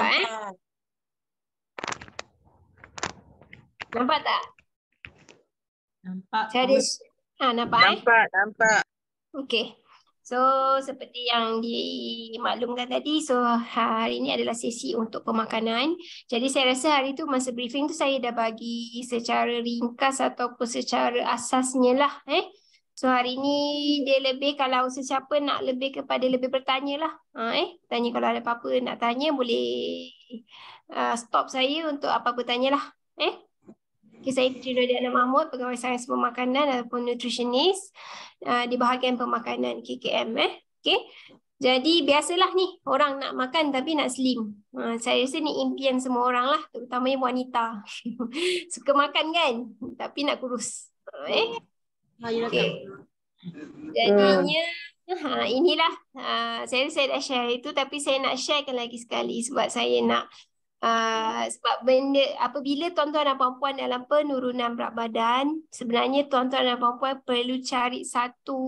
Eh? Nampak tak? Nampak. Jadi, ha, nampak, nampak eh? Nampak, nampak. Okay. So, seperti yang dimaklumkan tadi, so hari ini adalah sesi untuk pemakanan. Jadi, saya rasa hari tu masa briefing tu saya dah bagi secara ringkas ataupun secara asasnya lah. Eh? So hari ni dia lebih kalau sesiapa nak lebih kepada lebih bertanya lah. Ha, eh? Tanya kalau ada apa-apa nak tanya boleh uh, stop saya untuk apa-apa tanya lah. Eh? Okay, saya Tri Rodiana Mahmud, pegawai sains pemakanan ataupun nutritionist uh, di bahagian pemakanan KKM. Eh? Okay? Jadi biasalah ni orang nak makan tapi nak slim. Uh, saya rasa ni impian semua orang lah terutamanya wanita. Suka makan kan tapi nak kurus. Eh? Ah, okay. Jadinya hmm. ha, inilah uh, saya, saya dah share itu tapi saya nak sharekan lagi sekali sebab saya nak uh, sebab benda apabila tuan-tuan dan puan-puan dalam penurunan berat badan sebenarnya tuan-tuan dan puan-puan perlu cari satu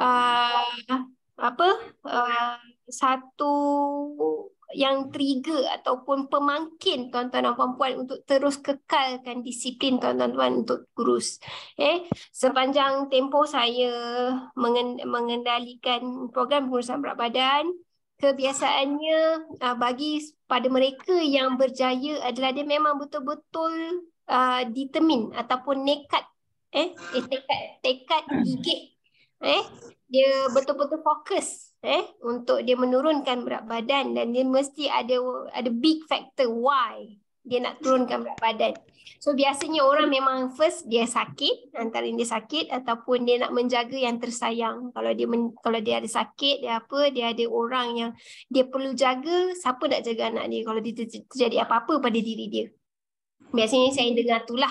uh, apa uh, satu yang trigger ataupun pemangkin tuan-tuan dan puan-puan untuk terus kekalkan disiplin tuan-tuan untuk kurus. Eh, sepanjang tempoh saya mengendalikan program pengurusan berat badan, kebiasaannya ah, bagi pada mereka yang berjaya adalah dia memang betul-betul uh, ah, determin ataupun nekat eh, eh tekad tekad gigih eh dia betul-betul fokus eh untuk dia menurunkan berat badan dan dia mesti ada ada big factor why dia nak turunkan berat badan. So biasanya orang memang first dia sakit, antara dia sakit ataupun dia nak menjaga yang tersayang. Kalau dia men, kalau dia ada sakit, dia apa, dia ada orang yang dia perlu jaga, siapa nak jaga anak dia kalau dia terjadi apa-apa pada diri dia. Biasanya saya dengar itulah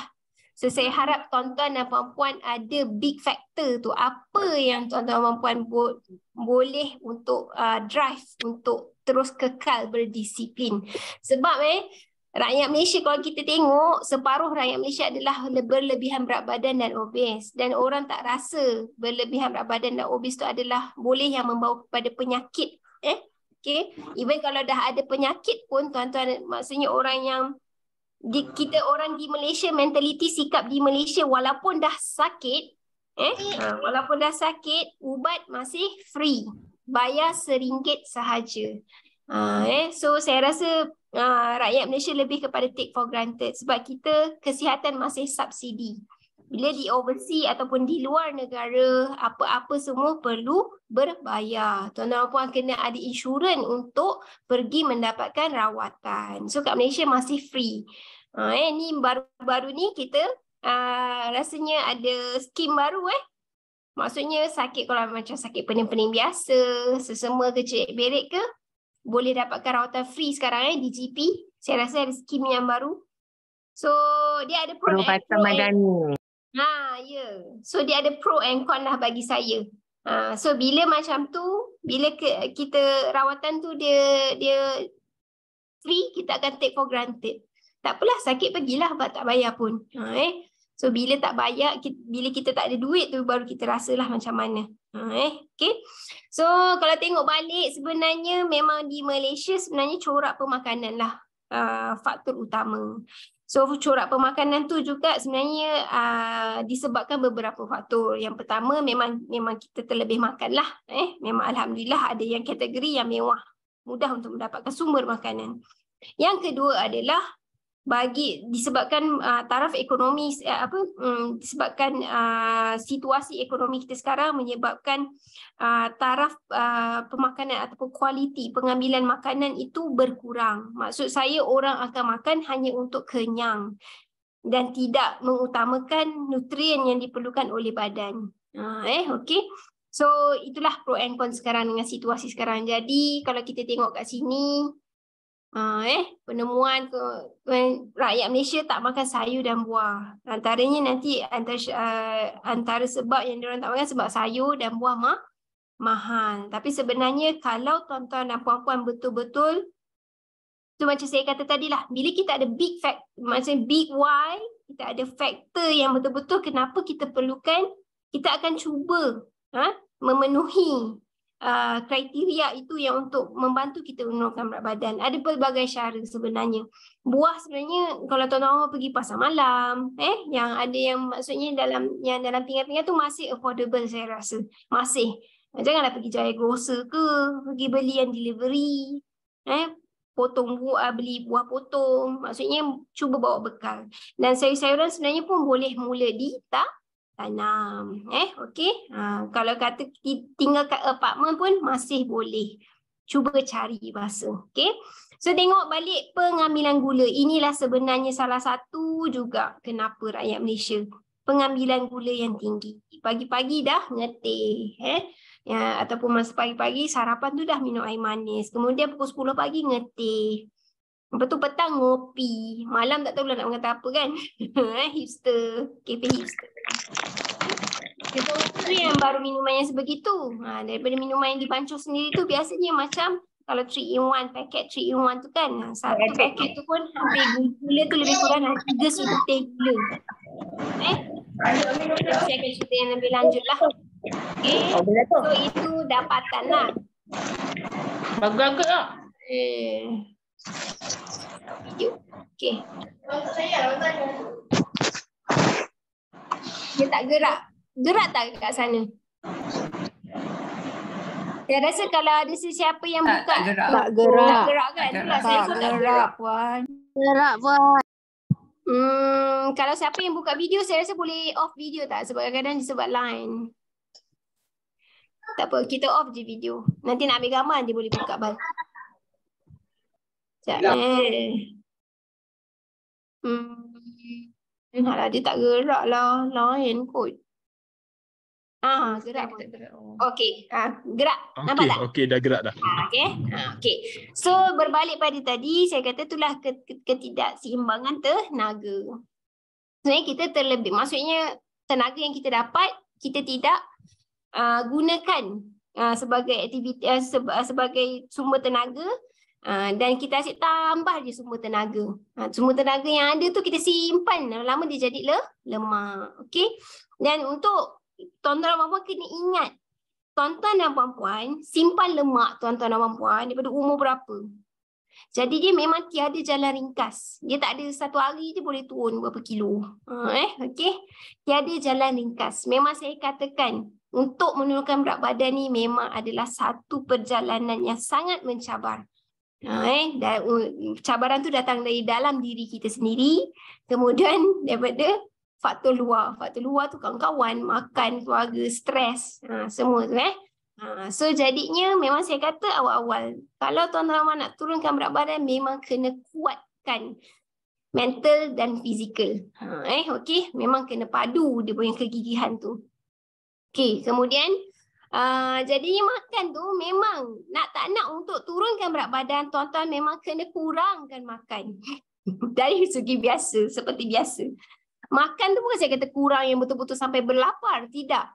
So saya harap tuan-tuan dan puan-puan ada big factor tu. Apa yang tuan-tuan dan puan-puan bo- boleh untuk uh, drive untuk terus kekal berdisiplin. Sebab eh rakyat Malaysia kalau kita tengok separuh rakyat Malaysia adalah berlebihan berat badan dan obes dan orang tak rasa berlebihan berat badan dan obes tu adalah boleh yang membawa kepada penyakit eh okey even kalau dah ada penyakit pun tuan-tuan maksudnya orang yang di, kita orang di Malaysia mentaliti sikap di Malaysia walaupun dah sakit eh ha, walaupun dah sakit ubat masih free bayar seringgit sahaja ha, eh so saya rasa ha, rakyat Malaysia lebih kepada take for granted sebab kita kesihatan masih subsidi bila di overseas ataupun di luar negara apa-apa semua perlu berbayar. Tuan-tuan dan puan kena ada insurans untuk pergi mendapatkan rawatan. So kat Malaysia masih free. Ha, eh ni baru-baru ni kita aa, ah, rasanya ada skim baru eh. Maksudnya sakit kalau macam sakit pening-pening biasa, sesama kecil berik ke boleh dapatkan rawatan free sekarang eh di GP. Saya rasa ada skim yang baru. So dia ada program Ha, yeah. So dia ada pro and con lah bagi saya. Ha, so bila macam tu, bila ke, kita rawatan tu dia dia free, kita akan take for granted. Tak apalah, sakit pergilah sebab tak bayar pun. Ha, eh. So bila tak bayar, kita, bila kita tak ada duit tu baru kita rasalah macam mana. Ha, eh. okay. So kalau tengok balik sebenarnya memang di Malaysia sebenarnya corak pemakanan lah. Uh, faktor utama. So corak pemakanan tu juga sebenarnya uh, disebabkan beberapa faktor. Yang pertama memang memang kita terlebih makan lah. Eh. Memang Alhamdulillah ada yang kategori yang mewah. Mudah untuk mendapatkan sumber makanan. Yang kedua adalah bagi disebabkan uh, taraf ekonomi uh, apa um, disebabkan uh, situasi ekonomi kita sekarang menyebabkan uh, taraf uh, pemakanan ataupun kualiti pengambilan makanan itu berkurang maksud saya orang akan makan hanya untuk kenyang dan tidak mengutamakan nutrien yang diperlukan oleh badan uh, eh okey so itulah pro and con sekarang dengan situasi sekarang jadi kalau kita tengok kat sini uh, eh penemuan ke when rakyat Malaysia tak makan sayur dan buah. Antaranya nanti antara uh, antara sebab yang diorang tak makan sebab sayur dan buah mah mahal. Tapi sebenarnya kalau tuan-tuan dan puan-puan betul-betul tu macam saya kata tadi lah, bila kita ada big fact, macam big why, kita ada factor yang betul-betul kenapa kita perlukan, kita akan cuba ha, memenuhi Ah, kriteria itu yang untuk membantu kita menurunkan berat badan. Ada pelbagai cara sebenarnya. Buah sebenarnya kalau tuan-tuan mau pergi pasar malam, eh yang ada yang maksudnya dalam yang dalam pinggan-pinggan tu masih affordable saya rasa. Masih. Ah, janganlah pergi jaya grocer ke, pergi beli yang delivery. Eh, potong buah, ah, beli buah potong. Maksudnya cuba bawa bekal. Dan sayur-sayuran sebenarnya pun boleh mula di tak enam. Eh, okey. Ha, kalau kata tinggal kat apartment pun masih boleh. Cuba cari bahasa. Okey. So tengok balik pengambilan gula. Inilah sebenarnya salah satu juga kenapa rakyat Malaysia pengambilan gula yang tinggi. Pagi-pagi dah ngetih. Eh? Ya, ataupun masa pagi-pagi sarapan tu dah minum air manis. Kemudian pukul 10 pagi ngetih. Lepas tu petang ngopi. Malam tak tahu pula nak mengata apa kan. Eh, hipster. Kepi hipster. Kita tu yang baru minuman yang sebegitu. Ha, daripada minuman yang dibancuh sendiri tu biasanya macam kalau 3 in 1 paket 3 in 1 tu kan. Ha, satu paket tu pun hampir gula tu lebih kurang lah. Tiga sudu teh gula. Eh? Saya akan cerita yang lebih lanjut lah. Okay. So itu dapatan lah. Bagus-bagus lah. Eh video. Okey. Tonton saya, tonton saya. Dia tak gerak. Gerak tak kat sana? Saya rasa kalau ada sesiapa yang tak, buka. Tak gerak. Tak gerak, tak gerak kan? Tak gerak. Saya pun tak gerak. Gerak, Puan. Gerak, Puan. Hmm, kalau siapa yang buka video, saya rasa boleh off video tak? Sebab kadang-kadang dia sebab line. Tak apa, kita off je video. Nanti nak ambil gambar, dia boleh buka balik. Sekejap ya. eh. Hmm. Nampak lah dia tak gerak lah. Lain kot. Ah, gerak pun. Oh. Okey, ah, gerak. Okay, Nampak tak? Okey, dah gerak dah. Ah, okey. Ah, okey. So, berbalik pada tadi, saya kata itulah ketidakseimbangan tenaga. Sebenarnya kita terlebih. Maksudnya, tenaga yang kita dapat, kita tidak uh, gunakan uh, sebagai aktiviti uh, sebagai sumber tenaga Ha, dan kita asyik tambah je semua tenaga. Ha, semua tenaga yang ada tu kita simpan. Lama-lama dia jadi le lemak. Okay? Dan untuk tuan-tuan dan puan kena ingat. Tuan-tuan dan puan simpan lemak tuan-tuan dan puan daripada umur berapa. Jadi dia memang tiada jalan ringkas. Dia tak ada satu hari je boleh turun berapa kilo. Ha, eh? okay? Tiada jalan ringkas. Memang saya katakan untuk menurunkan berat badan ni memang adalah satu perjalanan yang sangat mencabar. Ha, eh? dan, cabaran tu datang dari dalam diri kita sendiri. Kemudian daripada faktor luar. Faktor luar tu kawan-kawan, makan, keluarga, stres. Ha, semua tu eh. Ha, so jadinya memang saya kata awal-awal. Kalau tuan Rahman nak turunkan berat badan, memang kena kuatkan mental dan fizikal. Ha, eh, okay. Memang kena padu dia punya kegigihan tu. Okay, kemudian Ah, jadi makan tu memang nak tak nak untuk turunkan berat badan tuan-tuan memang kena kurangkan makan. Dari segi biasa, seperti biasa. Makan tu bukan saya kata kurang yang betul-betul sampai berlapar. Tidak.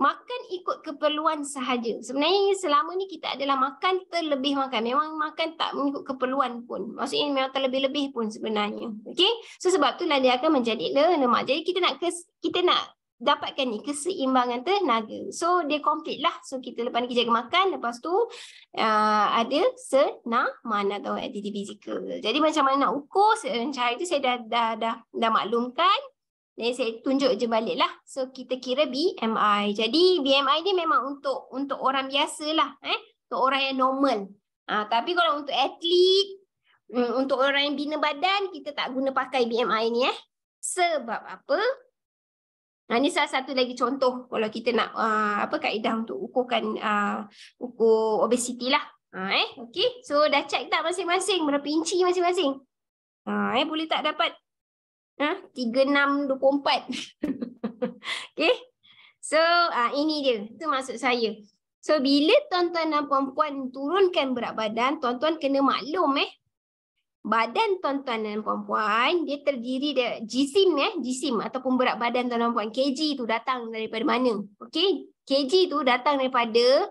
Makan ikut keperluan sahaja. Sebenarnya selama ni kita adalah makan terlebih makan. Memang makan tak mengikut keperluan pun. Maksudnya memang terlebih-lebih pun sebenarnya. Okey, So sebab tu dia akan menjadi lemak. Jadi kita nak kita nak dapatkan ni keseimbangan tenaga. So dia complete lah. So kita lepas ni jaga makan, lepas tu uh, ada senaman atau aktiviti fizikal. Jadi macam mana nak ukur cara itu saya dah dah dah, dah maklumkan. Dan saya tunjuk je balik lah. So kita kira BMI. Jadi BMI ni memang untuk untuk orang biasa lah. Eh? Untuk orang yang normal. Uh, tapi kalau untuk atlet, mm, untuk orang yang bina badan, kita tak guna pakai BMI ni. Eh? Sebab apa? Nah, ini salah satu lagi contoh kalau kita nak uh, apa kaedah untuk ukurkan uh, ah, ukur obesiti lah. Ha, eh? okay. So dah check tak masing-masing? Berapa inci masing-masing? Ha, eh? Boleh tak dapat? Ha? 3, 6, 24. okay. So uh, ini dia. Itu maksud saya. So bila tuan-tuan dan puan-puan turunkan berat badan, tuan-tuan kena maklum eh badan tuan-tuan dan puan-puan dia terdiri dari jisim eh jisim ataupun berat badan tuan-tuan puan kg tu datang daripada mana okey kg tu datang daripada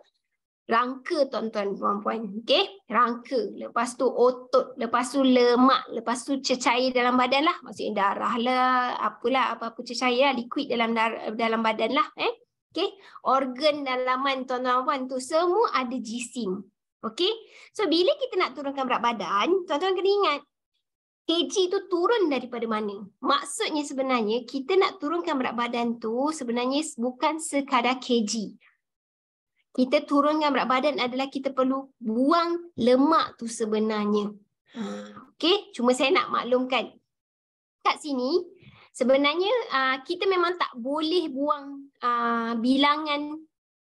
rangka tuan-tuan puan-puan okey rangka lepas tu otot lepas tu lemak lepas tu cecair dalam badan lah maksudnya darah lah apalah apa-apa cecair lah liquid dalam dalam badan lah eh Okay. organ dalaman tuan-tuan puan tu semua ada jisim Okey. So bila kita nak turunkan berat badan, tuan-tuan kena ingat kg tu turun daripada mana? Maksudnya sebenarnya kita nak turunkan berat badan tu sebenarnya bukan sekadar kg. Kita turunkan berat badan adalah kita perlu buang lemak tu sebenarnya. Okey, cuma saya nak maklumkan. Kat sini sebenarnya kita memang tak boleh buang bilangan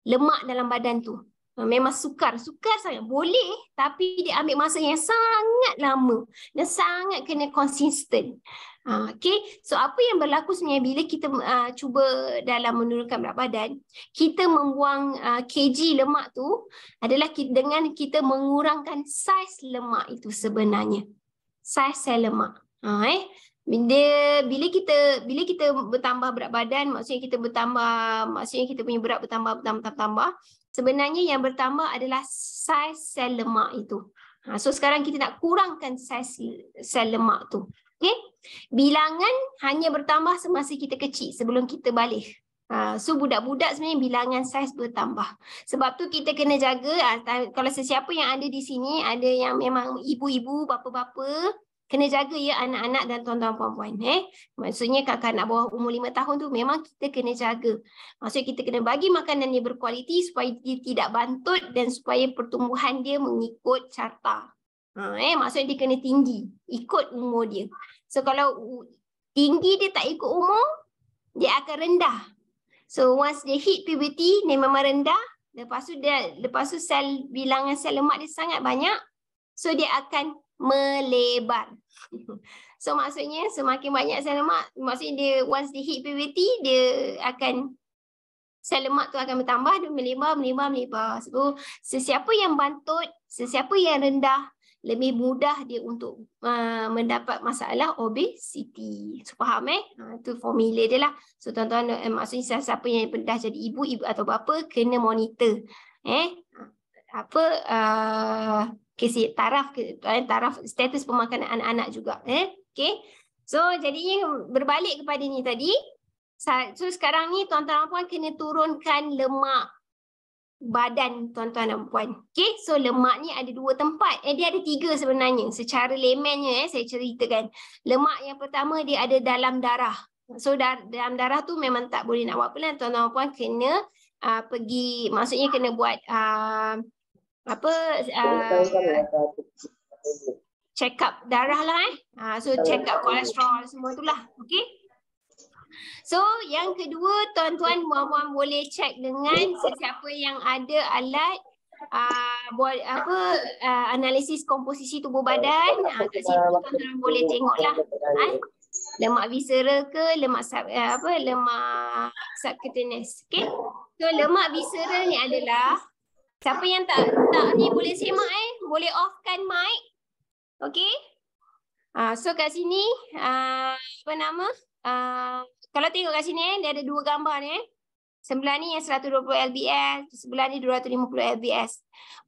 lemak dalam badan tu. Ha, memang sukar. Sukar sangat. Boleh tapi dia ambil masa yang sangat lama. Dan sangat kena konsisten. Ha, okay. So apa yang berlaku sebenarnya bila kita uh, cuba dalam menurunkan berat badan, kita membuang uh, kg lemak tu adalah kita, dengan kita mengurangkan saiz lemak itu sebenarnya. Saiz sel lemak. Ha, eh. Dia, bila kita bila kita bertambah berat badan maksudnya kita bertambah maksudnya kita punya berat bertambah bertambah bertambah, bertambah sebenarnya yang bertambah adalah saiz sel lemak itu. Ha, so sekarang kita nak kurangkan saiz sel lemak tu. Okey? Bilangan hanya bertambah semasa kita kecil sebelum kita balik. Ha, so budak-budak sebenarnya bilangan saiz bertambah. Sebab tu kita kena jaga ah, kalau sesiapa yang ada di sini ada yang memang ibu-ibu, bapa-bapa kena jaga ya anak-anak dan tuan-tuan puan-puan eh maksudnya kakak-kakak bawah umur 5 tahun tu memang kita kena jaga maksud kita kena bagi makanan yang berkualiti supaya dia tidak bantut dan supaya pertumbuhan dia mengikut carta ha, eh maksudnya dia kena tinggi ikut umur dia so kalau tinggi dia tak ikut umur dia akan rendah so once dia hit puberty dia memang rendah lepas tu dia lepas tu sel bilangan sel lemak dia sangat banyak so dia akan melebar. So maksudnya semakin banyak sel lemak, maksudnya dia once dia hit puberty, dia akan sel lemak tu akan bertambah, dia melebar, melebar, melebar. So sesiapa yang bantut, sesiapa yang rendah, lebih mudah dia untuk uh, mendapat masalah obesity. So faham eh? Itu uh, formula dia lah. So tuan-tuan eh, maksudnya siapa yang pernah jadi ibu, ibu atau bapa kena monitor. Eh? apa uh, kesi taraf eh, taraf status pemakanan anak-anak juga eh okey so jadinya berbalik kepada ni tadi so sekarang ni tuan-tuan puan kena turunkan lemak badan tuan-tuan dan puan okey so lemak ni ada dua tempat eh dia ada tiga sebenarnya secara laymannya eh saya ceritakan lemak yang pertama dia ada dalam darah so dar dalam darah tu memang tak boleh nak buat apa lah tuan-tuan puan kena uh, pergi maksudnya kena buat uh, apa uh, check up darah lah eh. Uh, so check up kolesterol semua tu lah. Okay. So yang kedua tuan-tuan muan-muan boleh check dengan sesiapa yang ada alat buat uh, apa uh, analisis komposisi tubuh badan uh, kat situ tuan-tuan boleh tengok lah eh? lemak visceral ke lemak sub, uh, apa lemak subcutaneous okay? so lemak visceral ni adalah Siapa yang tak tak ni boleh semak eh, boleh offkan mic. Okay. Uh, ah, so kat sini, uh, apa nama? Uh, kalau tengok kat sini eh, dia ada dua gambar ni eh. Sebelah ni yang 120 LBS, sebelah ni 250 LBS.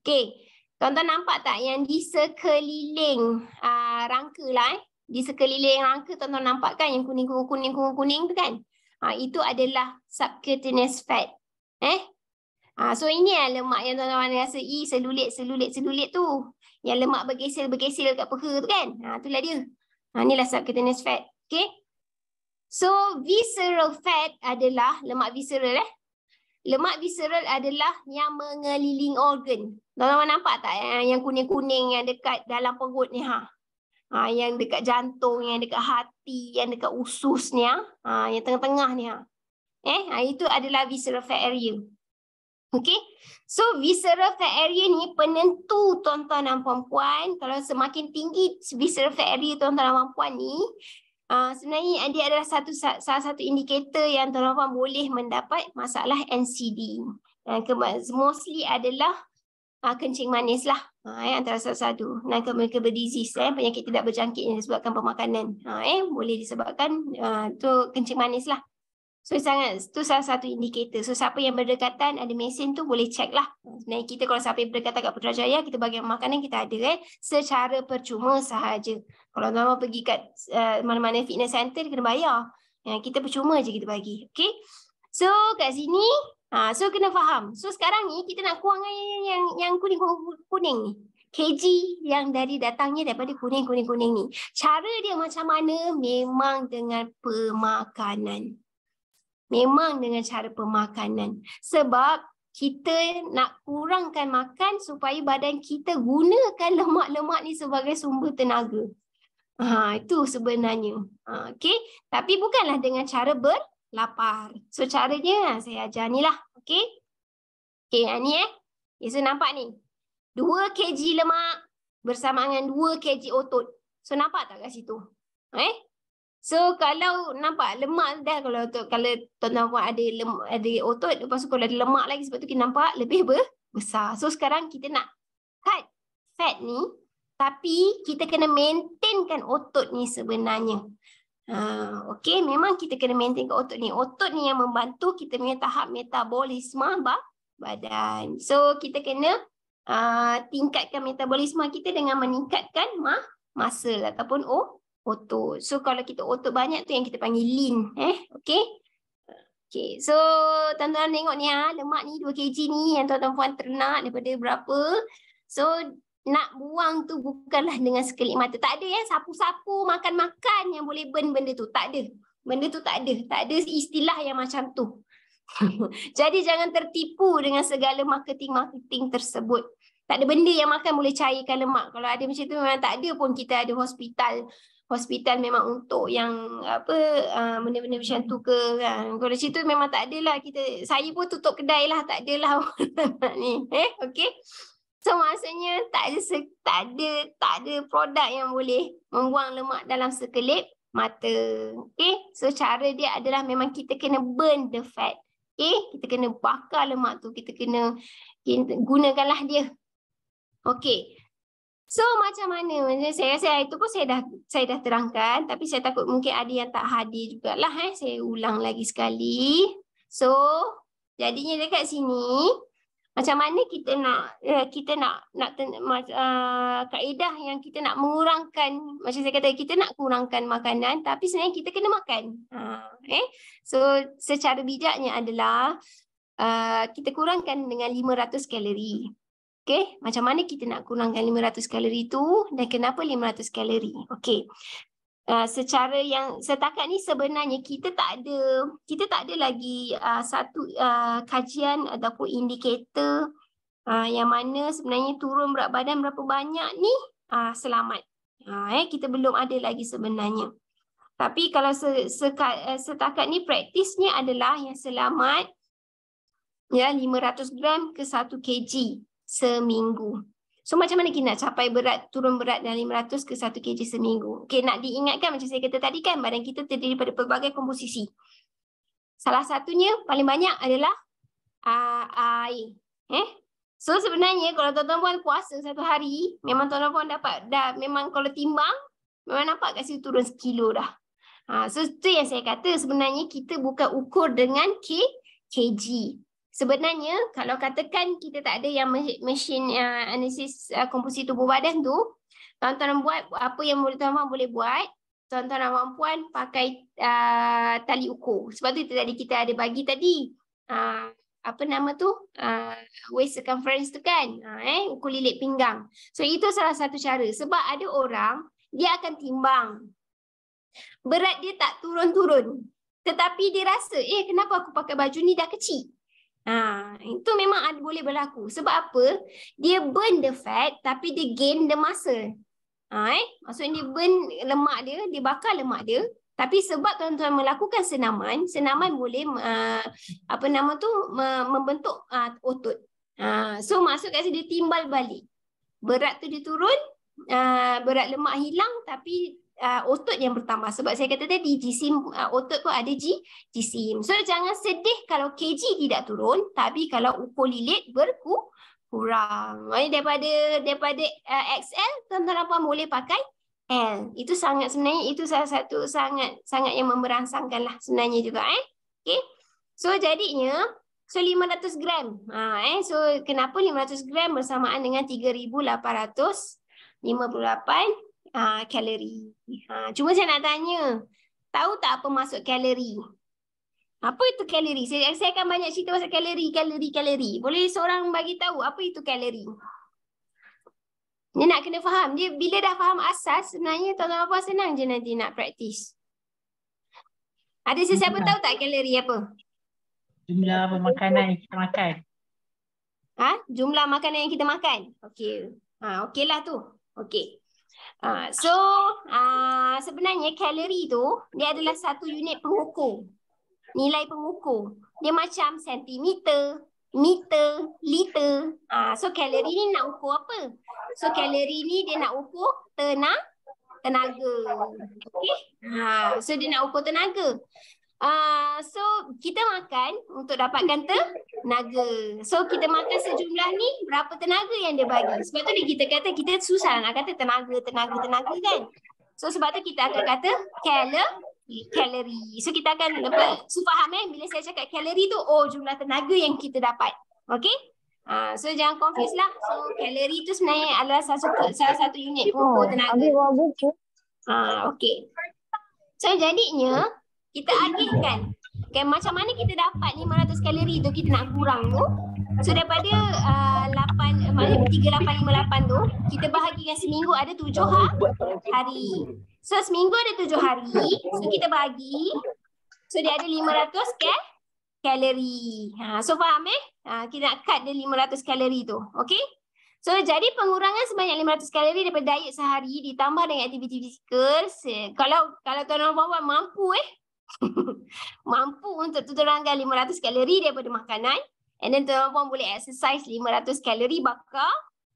Okay. Tuan-tuan nampak tak yang di sekeliling uh, rangka lah eh. Di sekeliling rangka tuan-tuan nampak kan yang kuning-kuning-kuning-kuning tu kan. Uh, itu adalah subcutaneous fat. Eh, Ah, so ini yang lemak yang tuan-tuan rasa i selulit selulit selulit tu. Yang lemak berkesil berkesil dekat peha tu kan? Ah, itulah dia. Ah, inilah subcutaneous fat. Okay. So visceral fat adalah lemak visceral eh. Lemak visceral adalah yang mengeliling organ. Tuan-tuan nampak tak eh? yang kuning-kuning yang dekat dalam perut ni ha? Ha, yang dekat jantung, yang dekat hati, yang dekat usus ni ha? Ha, yang tengah-tengah ni ha? Eh, ha, itu adalah visceral fat area. Okay. So visceral fat area ni penentu tuan-tuan dan puan-puan. Kalau semakin tinggi visceral fat area tuan-tuan dan puan-puan ni, uh, sebenarnya dia adalah satu salah satu indikator yang tuan-tuan puan boleh mendapat masalah NCD. Dan ah, mostly adalah uh, kencing manis lah. Ha, eh, antara salah satu Dan kemungkinan disease, eh, penyakit tidak berjangkit yang disebabkan pemakanan. Ha, eh, boleh disebabkan uh, tu kencing manis lah. So sangat tu salah satu indikator. So siapa yang berdekatan ada mesin tu boleh cek lah. Sebenarnya kita kalau siapa yang berdekatan kat Putrajaya kita bagi makanan kita ada kan. Secara percuma sahaja. Kalau tuan pergi kat eh, mana-mana uh, fitness center kena bayar. Ya, kita percuma je kita bagi. Okay. So kat sini ha, so kena faham. So sekarang ni kita nak kuang yang, yang, yang kuning, kuning kuning ni. KG yang dari datangnya daripada kuning-kuning-kuning ni. Cara dia macam mana? Memang dengan pemakanan. Memang dengan cara pemakanan. Sebab kita nak kurangkan makan supaya badan kita gunakan lemak-lemak ni sebagai sumber tenaga. Ha, itu sebenarnya. Ha, okay? Tapi bukanlah dengan cara berlapar. So caranya saya ajar ni lah. Okay? Okay yang ni eh. Okay, eh, so nampak ni. 2 kg lemak bersama dengan 2 kg otot. So nampak tak kat situ? Eh? So kalau nampak lemak dah kalau tu, kalau tuan-tuan puan ada lemak, ada otot lepas tu kalau ada lemak lagi sebab tu kita nampak lebih ber, besar. So sekarang kita nak cut fat ni tapi kita kena maintainkan otot ni sebenarnya. Ha, okay, memang kita kena maintainkan otot ni. Otot ni yang membantu kita punya tahap metabolisme badan. So kita kena uh, tingkatkan metabolisme kita dengan meningkatkan ma muscle ataupun oh otot. So kalau kita otot banyak tu yang kita panggil lean eh. Okey. Okey. So tuan-tuan tengok ni ah lemak ni 2 kg ni yang tuan-tuan puan ternak daripada berapa. So nak buang tu bukanlah dengan sekelip mata. Tak ada ya sapu-sapu makan-makan yang boleh burn benda tu. Tak ada. Benda tu tak ada. Tak ada istilah yang macam tu. Jadi jangan tertipu dengan segala marketing-marketing tersebut. Tak ada benda yang makan boleh cairkan lemak. Kalau ada macam tu memang tak ada pun kita ada hospital hospital memang untuk yang apa ah, benda-benda uh, macam tu ke kan. Kalau macam tu memang tak adalah kita saya pun tutup kedai lah tak adalah ni. Eh okey. So maksudnya tak ada tak ada tak ada produk yang boleh membuang lemak dalam sekelip mata. Okey. So cara dia adalah memang kita kena burn the fat. Okey, kita kena bakar lemak tu, kita kena gunakanlah dia. Okey. So macam mana? Macam saya saya itu pun saya dah saya dah terangkan tapi saya takut mungkin ada yang tak hadir jugalah eh. Saya ulang lagi sekali. So jadinya dekat sini macam mana kita nak ya, kita nak nak uh, kaedah yang kita nak mengurangkan macam saya kata kita nak kurangkan makanan tapi sebenarnya kita kena makan. Ha, eh. So secara bijaknya adalah uh, kita kurangkan dengan 500 kalori. Okey, macam mana kita nak kurangkan 500 kalori tu dan kenapa 500 kalori? Okey. Uh, secara yang setakat ni sebenarnya kita tak ada kita tak ada lagi uh, satu uh, kajian ataupun indikator uh, yang mana sebenarnya turun berat badan berapa banyak ni uh, selamat. Uh, eh kita belum ada lagi sebenarnya. Tapi kalau se, se, uh, setakat ni praktisnya adalah yang selamat ya 500 gram ke 1 kg seminggu. So macam mana kita nak capai berat turun berat dari 500 ke 1 kg seminggu? Okay, nak diingatkan macam saya kata tadi kan badan kita terdiri daripada pelbagai komposisi. Salah satunya paling banyak adalah ah, air. Eh? So sebenarnya kalau tuan-tuan puan puasa satu hari, memang tuan-tuan puan dapat dah memang kalau timbang, memang nampak kat situ turun sekilo dah. Ha, so itu yang saya kata sebenarnya kita bukan ukur dengan KG sebenarnya kalau katakan kita tak ada yang mesin uh, analisis uh, komposisi tubuh badan tu tuan-tuan buat apa yang tuan-tuan boleh buat tuan-tuan dan puan pakai uh, tali ukur sebab tu tadi kita ada bagi tadi uh, apa nama tu uh, waist circumference tu kan uh, eh ukur lilit pinggang so itu salah satu cara sebab ada orang dia akan timbang berat dia tak turun-turun tetapi dia rasa eh kenapa aku pakai baju ni dah kecil Ha, itu memang ada, boleh berlaku. Sebab apa? Dia burn the fat tapi dia gain the muscle. Ha, eh? Maksudnya dia burn lemak dia, dia bakar lemak dia. Tapi sebab tuan-tuan melakukan senaman, senaman boleh uh, apa nama tu membentuk uh, otot. Uh, so masuk kat sini dia timbal balik. Berat tu dia turun, uh, berat lemak hilang tapi uh, otot yang bertambah sebab saya kata tadi jisim uh, otot tu ada G, jisim. So jangan sedih kalau KG tidak turun tapi kalau ukur lilit berku kurang. Ini daripada daripada uh, XL tuan-tuan apa boleh pakai L. Itu sangat sebenarnya itu salah satu sangat sangat yang memerangsangkan lah sebenarnya juga eh. Okay. So jadinya so 500 gram. Ha, eh. So kenapa 500 gram bersamaan dengan 3,800 58 ha, kalori. Ha, cuma saya nak tanya, tahu tak apa maksud kalori? Apa itu kalori? Saya, saya akan banyak cerita pasal kalori, kalori, kalori. Boleh seorang bagi tahu apa itu kalori? ni nak kena faham. Dia bila dah faham asas, sebenarnya tuan-tuan apa senang je nanti nak praktis. Ada sesiapa tahu tak kalori apa? Jumlah pemakanan yang kita makan. Ha? Jumlah makanan yang kita makan? Okey. Ha, okeylah tu. Okey. Uh, so uh, sebenarnya kalori tu dia adalah satu unit pengukur. Nilai pengukur. Dia macam sentimeter, meter, liter. Uh, so kalori ni nak ukur apa? So kalori ni dia nak ukur tenaga. Tenaga. Okay. Ha, so dia nak ukur tenaga. Ah, uh, so kita makan untuk dapatkan tenaga. So kita makan sejumlah ni berapa tenaga yang dia bagi? Sebab tu kita kata kita susah nak kata tenaga, tenaga, tenaga kan? So sebab tu kita akan kata kalori, So kita akan apa? So faham eh bila saya cakap kalori tu oh jumlah tenaga yang kita dapat. Okay? Uh, ah, so jangan confuse lah. So kalori tu sebenarnya adalah salah satu, salah satu unit oh, pokok tenaga. Ah, uh, okay. So jadinya, kita aginkan kan macam mana kita dapat 500 kalori tu kita nak kurang tu so daripada uh, 8 eh, 3858 tu kita bahagikan seminggu ada 7 ha? hari so seminggu ada 7 hari so kita bagi so dia ada 500 ke kalori ha so faham eh ha, kita nak cut dia 500 kalori tu okay? So jadi pengurangan sebanyak 500 kalori daripada diet sehari ditambah dengan aktiviti fizikal. Kalau kalau tuan-tuan mampu eh mampu untuk tuturangkan 500 kalori daripada makanan and then tuan-tuan boleh exercise 500 kalori bakar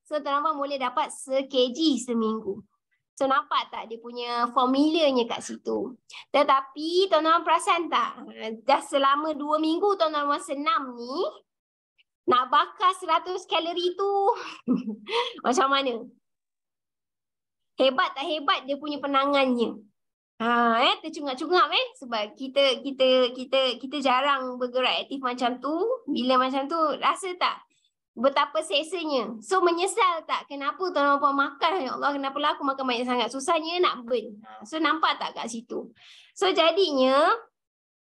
so tuan-tuan boleh dapat 1 seminggu. So nampak tak dia punya formulanya kat situ. Tetapi tuan-tuan perasan tak? Ha, dah selama 2 minggu tuan-tuan senam ni nak bakar 100 kalori tu macam mana? Hebat tak hebat dia punya penangannya. Ha eh tercungap-cungap eh sebab kita kita kita kita jarang bergerak aktif macam tu. Bila macam tu rasa tak betapa sesanya. So menyesal tak kenapa tuan puan makan ya Allah kenapa lah aku makan banyak sangat susahnya nak burn. Ha, so nampak tak kat situ. So jadinya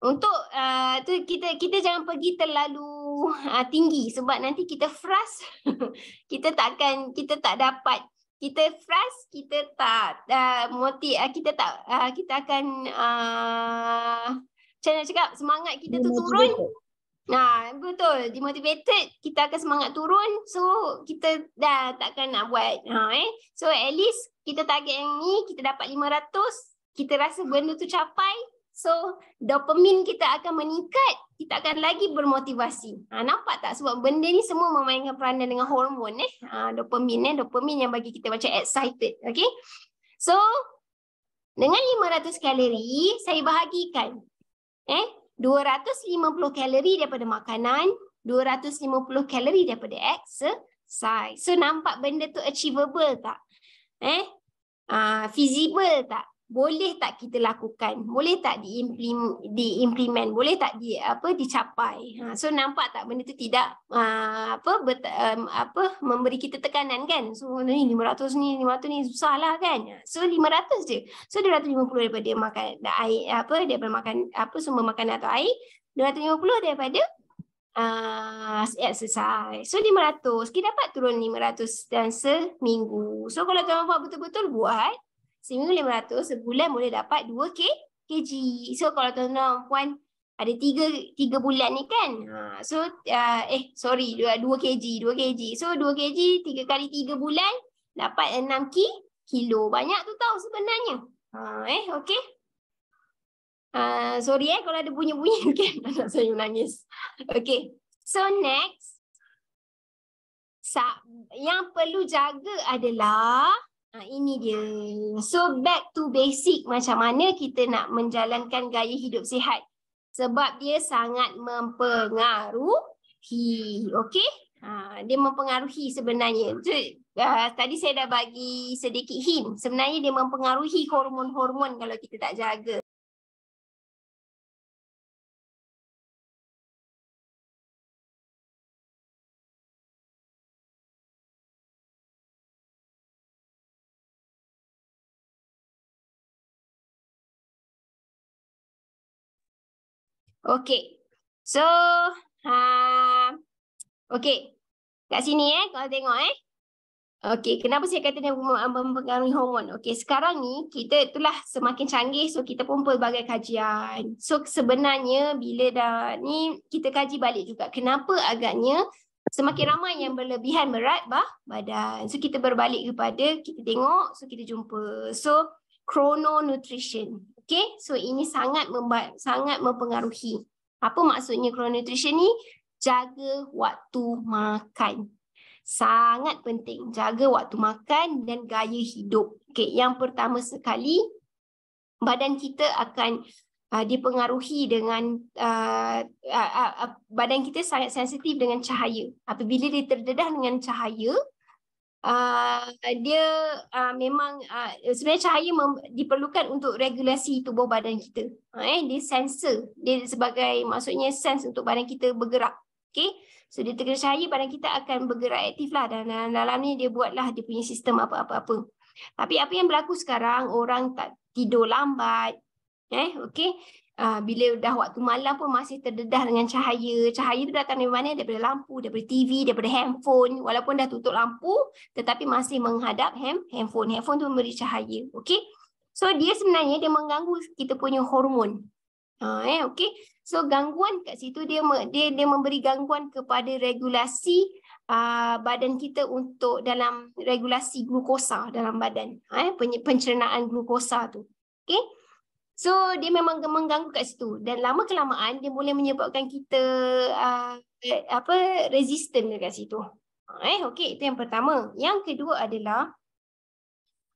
untuk uh, tu kita kita jangan pergi terlalu uh, tinggi sebab nanti kita frust kita takkan kita tak dapat kita fresh kita tak uh, moti uh, kita tak uh, kita akan uh, macam nak cakap semangat kita tu turun Nah, betul. dimotivated kita akan semangat turun. So, kita dah takkan nak buat. Ha, eh. So, at least kita target yang ni, kita dapat 500. Kita rasa benda tu capai. So dopamin kita akan meningkat, kita akan lagi bermotivasi. Ha, nampak tak? Sebab benda ni semua memainkan peranan dengan hormon. Eh? Ha, dopamin, eh? dopamin yang bagi kita macam excited. Okay? So dengan 500 kalori, saya bahagikan eh? 250 kalori daripada makanan, 250 kalori daripada exercise. So nampak benda tu achievable tak? Eh? Ah, feasible tak? boleh tak kita lakukan boleh tak diimplement diimplement boleh tak di apa dicapai ha so nampak tak benda tu tidak uh, apa ber, um, apa memberi kita tekanan kan so ni 500 ni 500 ni susahlah kan so 500 je so 250 daripada makan air apa daripada makan apa semua makan atau air 250 daripada uh, ah, exercise. So 500. Kita dapat turun 500 dan seminggu. So kalau tuan-tuan buat betul-betul buat, seminggu 500 sebulan boleh dapat 2 k kg. So kalau tuan-tuan puan ada 3 3 bulan ni kan. Ya. Ha so uh, eh sorry 2 kg, 2 kg. So 2 kg 3 kali 3 bulan dapat 6 k kilo. Banyak tu tau sebenarnya. Ha eh okey. Uh, sorry eh kalau ada bunyi-bunyi kan anak saya nangis. Okay. So next. Sa yang perlu jaga adalah Ha, ini dia. So back to basic macam mana kita nak menjalankan gaya hidup sihat. Sebab dia sangat mempengaruhi. Okay? Ha, dia mempengaruhi sebenarnya. So, uh, ha, tadi saya dah bagi sedikit hint. Sebenarnya dia mempengaruhi hormon-hormon kalau kita tak jaga. Okay. So, ha, um, okay. Kat sini eh, kalau tengok eh. Okay, kenapa saya kata dia mempengaruhi hormon? Okay, sekarang ni kita itulah semakin canggih so kita pun pelbagai kajian. So sebenarnya bila dah ni kita kaji balik juga kenapa agaknya semakin ramai yang berlebihan berat bah badan. So kita berbalik kepada kita tengok so kita jumpa. So chrononutrition. Okay, so ini sangat sangat mempengaruhi. Apa maksudnya chrononutrition ni? Jaga waktu makan. Sangat penting. Jaga waktu makan dan gaya hidup. Okay, yang pertama sekali, badan kita akan uh, dipengaruhi dengan, uh, uh, uh, badan kita sangat sensitif dengan cahaya. Apabila dia terdedah dengan cahaya, Uh, dia uh, memang uh, sebenarnya cahaya diperlukan untuk regulasi tubuh badan kita. Uh, eh, dia sensor. Dia sebagai maksudnya sense untuk badan kita bergerak. Okay. So dia terkena cahaya badan kita akan bergerak aktif lah dan dalam, dalam ni dia buatlah dia punya sistem apa-apa-apa. Tapi apa yang berlaku sekarang orang tak tidur lambat. Eh, okay uh, bila dah waktu malam pun masih terdedah dengan cahaya. Cahaya itu datang dari mana? Daripada lampu, daripada TV, daripada handphone. Walaupun dah tutup lampu tetapi masih menghadap hand, handphone. Handphone tu memberi cahaya. Okay? So dia sebenarnya dia mengganggu kita punya hormon. Ha, eh, okay. So gangguan kat situ dia dia dia memberi gangguan kepada regulasi uh, badan kita untuk dalam regulasi glukosa dalam badan. Ha, eh, pencernaan glukosa tu. Okay. So dia memang mengganggu kat situ dan lama kelamaan dia boleh menyebabkan kita uh, apa resistant dekat situ. Ah, eh okey itu yang pertama. Yang kedua adalah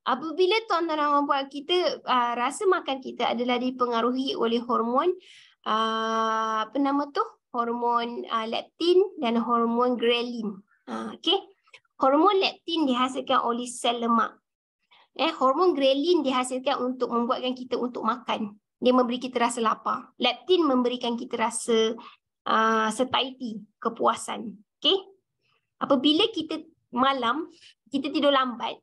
apabila tuan-tuan membuat kita uh, rasa makan kita adalah dipengaruhi oleh hormon uh, apa nama tu? Hormon uh, leptin dan hormon ghrelin. Uh, okey. Hormon leptin dihasilkan oleh sel lemak. Eh, hormon grelin dihasilkan untuk membuatkan kita untuk makan. Dia memberi kita rasa lapar. Leptin memberikan kita rasa uh, satiety, kepuasan. Okay? Apabila kita malam, kita tidur lambat,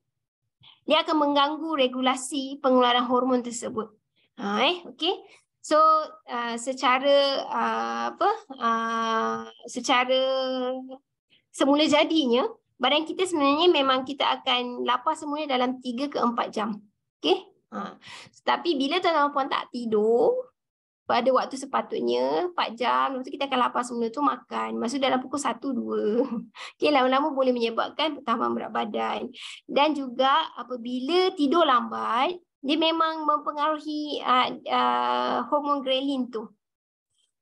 dia akan mengganggu regulasi pengeluaran hormon tersebut. Ha, eh, okay? So, uh, secara uh, apa? Uh, secara semula jadinya, badan kita sebenarnya memang kita akan lapar semuanya dalam 3 ke 4 jam. Okey? Ha. Tapi bila tuan-tuan puan tak tidur pada waktu sepatutnya 4 jam lepas kita akan lapar semula tu makan masuk dalam pukul 1 2. Okey lama-lama boleh menyebabkan pertambahan berat badan dan juga apabila tidur lambat dia memang mempengaruhi uh, uh, hormon ghrelin tu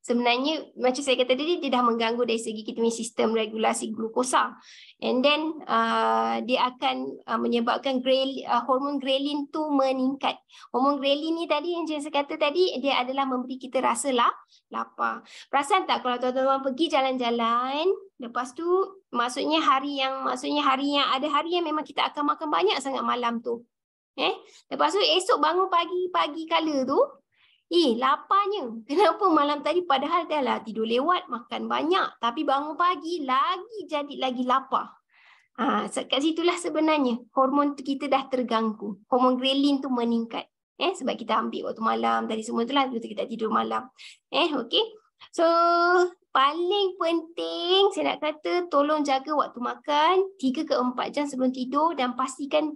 sebenarnya macam saya kata tadi dia dah mengganggu dari segi kita punya sistem regulasi glukosa and then uh, dia akan uh, menyebabkan grel, uh, hormon ghrelin tu meningkat hormon ghrelin ni tadi yang saya kata tadi dia adalah memberi kita rasa lah, lapar perasan tak kalau tuan-tuan pergi jalan-jalan lepas tu maksudnya hari yang maksudnya hari yang ada hari yang memang kita akan makan banyak sangat malam tu eh lepas tu esok bangun pagi-pagi kala tu Eh, laparnya. Kenapa malam tadi padahal dah lah tidur lewat, makan banyak. Tapi bangun pagi lagi jadi lagi lapar. Ha, so kat situlah sebenarnya hormon kita dah terganggu. Hormon ghrelin tu meningkat. Eh, sebab kita ambil waktu malam dari semua tu lah waktu kita tidur malam. Eh, okay. So, paling penting saya nak kata tolong jaga waktu makan 3 ke 4 jam sebelum tidur dan pastikan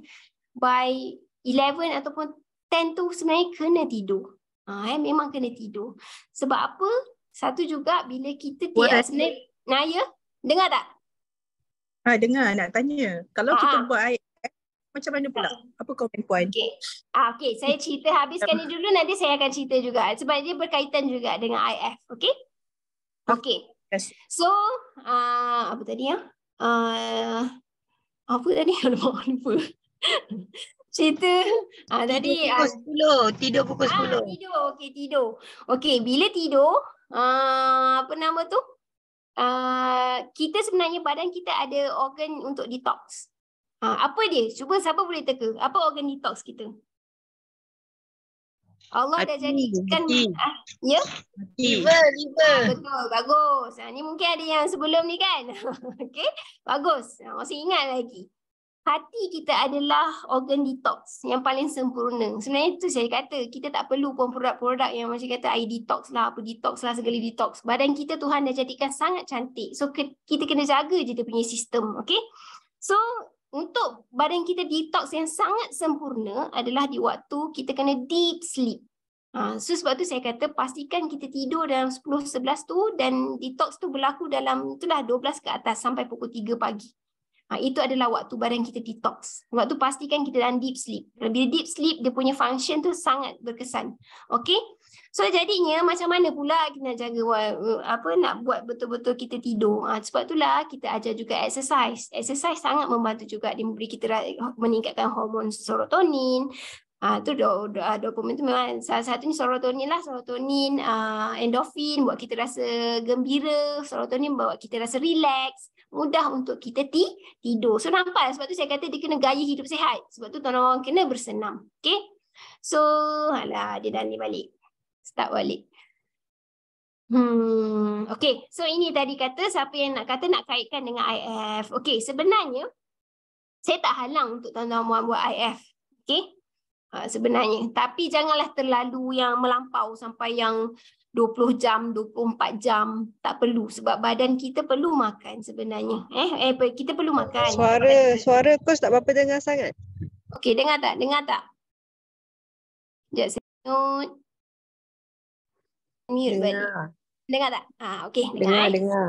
by 11 ataupun 10 tu sebenarnya kena tidur. Ha, eh, memang kena tidur. Sebab apa? Satu juga bila kita tiap buat Senin. Ni... Naya, dengar tak? Ha, dengar nak tanya. Kalau ha. kita ha. buat air, eh, macam mana pula? Apa komen puan? Okay. Ah, okay. saya cerita habiskan ni dulu nanti saya akan cerita juga sebab dia berkaitan juga dengan IF, okey? Ah, okey. So, uh, apa tadi ya? Uh, apa tadi? Lupa, lupa cerita ah tidur tadi ah, pukul uh, 10 tidur pukul 10 ah, tidur okey tidur okey bila tidur uh, apa nama tu uh, kita sebenarnya badan kita ada organ untuk detox uh, apa dia cuba siapa boleh teka apa organ detox kita Allah hati, dah jadikan hati. ah ya hati. liver liver ah, betul bagus ah, ni mungkin ada yang sebelum ni kan okey bagus ah, masih ingat lagi hati kita adalah organ detox yang paling sempurna. Sebenarnya itu saya kata, kita tak perlu pun produk-produk yang macam kata air detox lah, apa detox lah, segala detox. Badan kita Tuhan dah jadikan sangat cantik. So kita kena jaga je dia punya sistem, okay? So untuk badan kita detox yang sangat sempurna adalah di waktu kita kena deep sleep. Ha, so sebab tu saya kata pastikan kita tidur dalam 10-11 tu dan detox tu berlaku dalam itulah 12 ke atas sampai pukul 3 pagi. Ha, itu adalah waktu badan kita detox. Waktu pastikan kita dalam deep sleep. Bila deep sleep, dia punya function tu sangat berkesan. Okay? So jadinya macam mana pula kita nak jaga apa nak buat betul-betul kita tidur. Ha, sebab itulah kita ajar juga exercise. Exercise sangat membantu juga dia memberi kita meningkatkan hormon serotonin. Ah tu do, do, ha, dopamine tu memang salah satunya serotonin lah serotonin uh, ha, endorfin buat kita rasa gembira serotonin buat kita rasa relax mudah untuk kita ti tidur. So nampak sebab tu saya kata dia kena gaya hidup sehat. Sebab tu tuan orang kena bersenam. Okay. So alah dia dah ni balik. Start balik. Hmm, okay, so ini tadi kata siapa yang nak kata nak kaitkan dengan IF. Okay, sebenarnya saya tak halang untuk tuan-tuan buat IF. Okay, ha, sebenarnya. Tapi janganlah terlalu yang melampau sampai yang 20 jam, 24 jam tak perlu sebab badan kita perlu makan sebenarnya. Eh eh kita perlu makan. Suara badan. suara kos tak berapa dengar sangat. Okey, dengar tak? Dengar tak? Jap saya mute. Dengar. dengar tak? Ah ha, okey, dengar. Dengar, eh. dengar.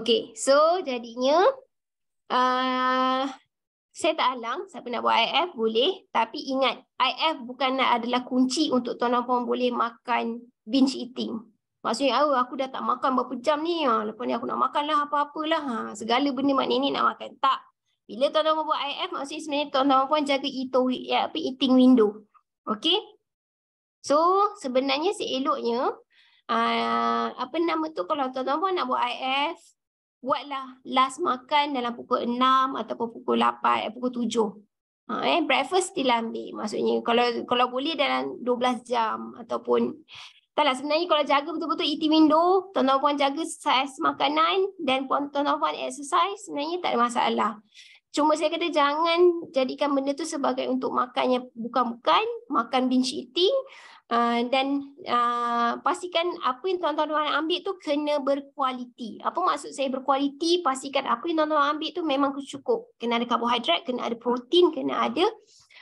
Okey, so jadinya uh, saya tak alang siapa nak buat IF boleh tapi ingat IF bukan adalah kunci untuk tuan-tuan boleh makan binge eating. Maksudnya oh, aku dah tak makan berapa jam ni. Ha. Lepas ni aku nak makan lah apa-apalah. Ha. Segala benda mak nenek nak makan. Tak. Bila tuan-tuan buat IF maksudnya sebenarnya tuan-tuan puan jaga ito, ya, eh, apa, eating window. Okay. So sebenarnya seeloknya uh, apa nama tu kalau tuan-tuan nak buat IF buatlah last makan dalam pukul 6 ataupun pukul 8, eh, pukul 7. Ha, eh, breakfast dilambi, Maksudnya kalau kalau boleh dalam 12 jam ataupun Taklah sebenarnya kalau jaga betul-betul eating window, tuan-tuan puan jaga size makanan dan tuan-tuan puan exercise sebenarnya tak ada masalah. Cuma saya kata jangan jadikan benda tu sebagai untuk makan yang bukan-bukan, makan binge eating uh, dan uh, pastikan apa yang tuan-tuan puan ambil tu kena berkualiti. Apa maksud saya berkualiti? Pastikan apa yang tuan-tuan ambil tu memang cukup. Kena ada karbohidrat, kena ada protein, kena ada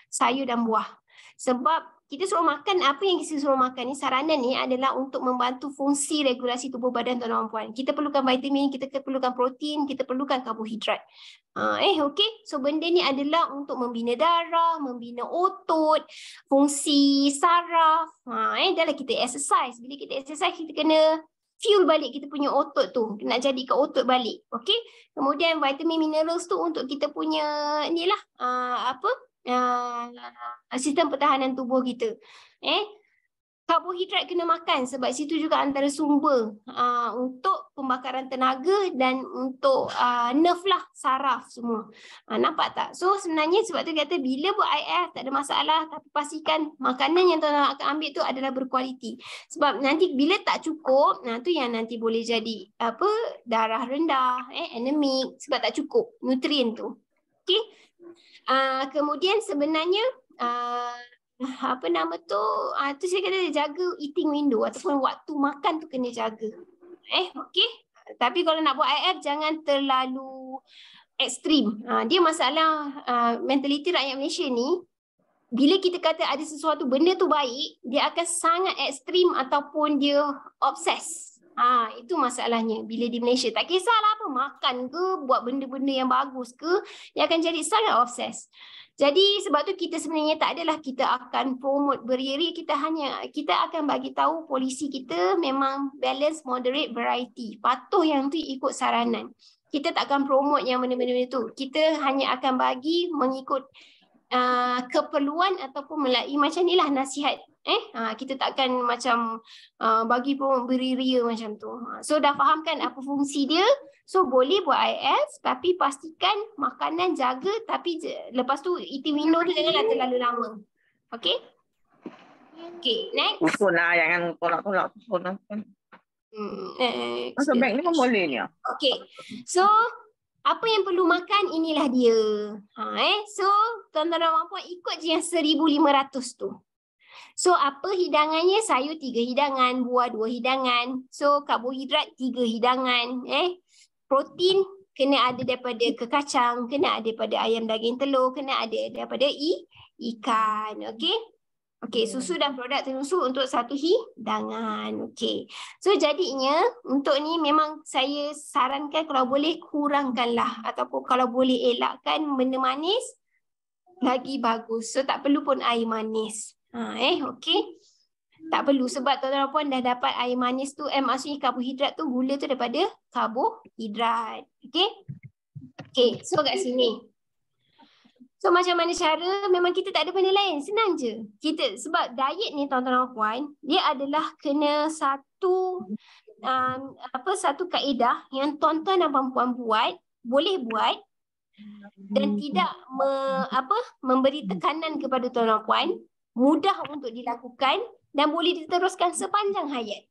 sayur dan buah. Sebab kita suruh makan apa yang kita suruh makan ni saranan ni adalah untuk membantu fungsi regulasi tubuh badan tuan dan puan. Kita perlukan vitamin, kita perlukan protein, kita perlukan karbohidrat. Ha, eh okey. So benda ni adalah untuk membina darah, membina otot, fungsi saraf. Ha eh dalam kita exercise. Bila kita exercise kita kena fuel balik kita punya otot tu. Nak jadikan otot balik. Okey. Kemudian vitamin minerals tu untuk kita punya ni lah. Uh, apa? uh, ya, ya, ya. sistem pertahanan tubuh kita. Eh, karbohidrat kena makan sebab situ juga antara sumber uh, untuk pembakaran tenaga dan untuk uh, nerve lah saraf semua. Uh, nampak tak? So sebenarnya sebab tu kata bila buat IF tak ada masalah tapi pastikan makanan yang tuan akan ambil tu adalah berkualiti. Sebab nanti bila tak cukup, nah tu yang nanti boleh jadi apa darah rendah, eh anemic sebab tak cukup nutrien tu. Okay? Ah, kemudian sebenarnya uh, apa nama tu uh, tu saya kata jaga eating window ataupun waktu makan tu kena jaga eh okey tapi kalau nak buat IF jangan terlalu ekstrim uh, dia masalah uh, mentaliti rakyat Malaysia ni bila kita kata ada sesuatu benda tu baik dia akan sangat ekstrim ataupun dia obses Ah ha, itu masalahnya bila di Malaysia tak kisahlah apa makan ke buat benda-benda yang bagus ke yang akan jadi sangat obses. Jadi sebab tu kita sebenarnya tak adalah kita akan promote beriri kita hanya kita akan bagi tahu polisi kita memang balance moderate variety patuh yang tu ikut saranan. Kita tak akan promote yang benda-benda itu. Kita hanya akan bagi mengikut uh, keperluan ataupun melalui macam inilah nasihat eh ha, kita takkan macam uh, bagi pun beri ria macam tu ha, so dah faham kan apa fungsi dia so boleh buat IS tapi pastikan makanan jaga tapi je, lepas tu eating window tu janganlah terlalu lama okey okey next usunlah jangan tolak-tolak pun lah. Hmm, Masuk bag ni pun boleh ni ya? Okay So Apa yang perlu makan Inilah dia ha, eh. So Tuan-tuan dan puan Ikut je yang 1,500 tu So apa hidangannya? Sayur tiga hidangan, buah dua hidangan. So karbohidrat tiga hidangan. Eh, Protein kena ada daripada kekacang, kena ada daripada ayam daging telur, kena ada daripada i ikan. Okay? Okay, hmm. susu dan produk susu untuk satu hidangan. Okay. So jadinya untuk ni memang saya sarankan kalau boleh kurangkanlah ataupun kalau boleh elakkan benda manis lagi bagus. So tak perlu pun air manis. Ha, eh, okey. Tak perlu sebab tuan-tuan puan dah dapat air manis tu, eh, maksudnya karbohidrat tu, gula tu daripada karbohidrat. Okey? Okey, so kat sini. So macam mana cara, memang kita tak ada benda lain. Senang je. Kita, sebab diet ni tuan-tuan puan, dia adalah kena satu um, apa satu kaedah yang tuan-tuan dan puan-puan buat, boleh buat dan tidak me, apa memberi tekanan kepada tuan-tuan puan mudah untuk dilakukan dan boleh diteruskan sepanjang hayat.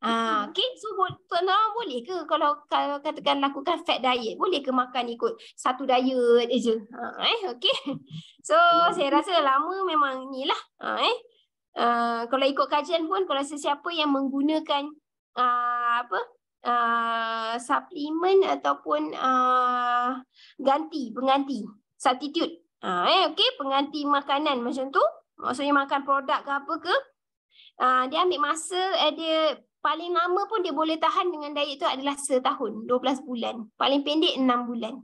Ah, mm-hmm. okay. So tuan-tuan boleh ke kalau, kalau katakan lakukan fat diet? Boleh ke makan ikut satu diet aja. Ah, ha, eh, okay. So saya mm-hmm. rasa lama memang ni lah. Ha, ah, eh. Uh, kalau ikut kajian pun kalau sesiapa yang menggunakan uh, apa uh, suplemen ataupun uh, ganti pengganti substitute uh, eh okey pengganti makanan macam tu uh, maksudnya makan produk ke apa ke ah, dia ambil masa eh, dia paling lama pun dia boleh tahan dengan diet tu adalah setahun 12 bulan paling pendek 6 bulan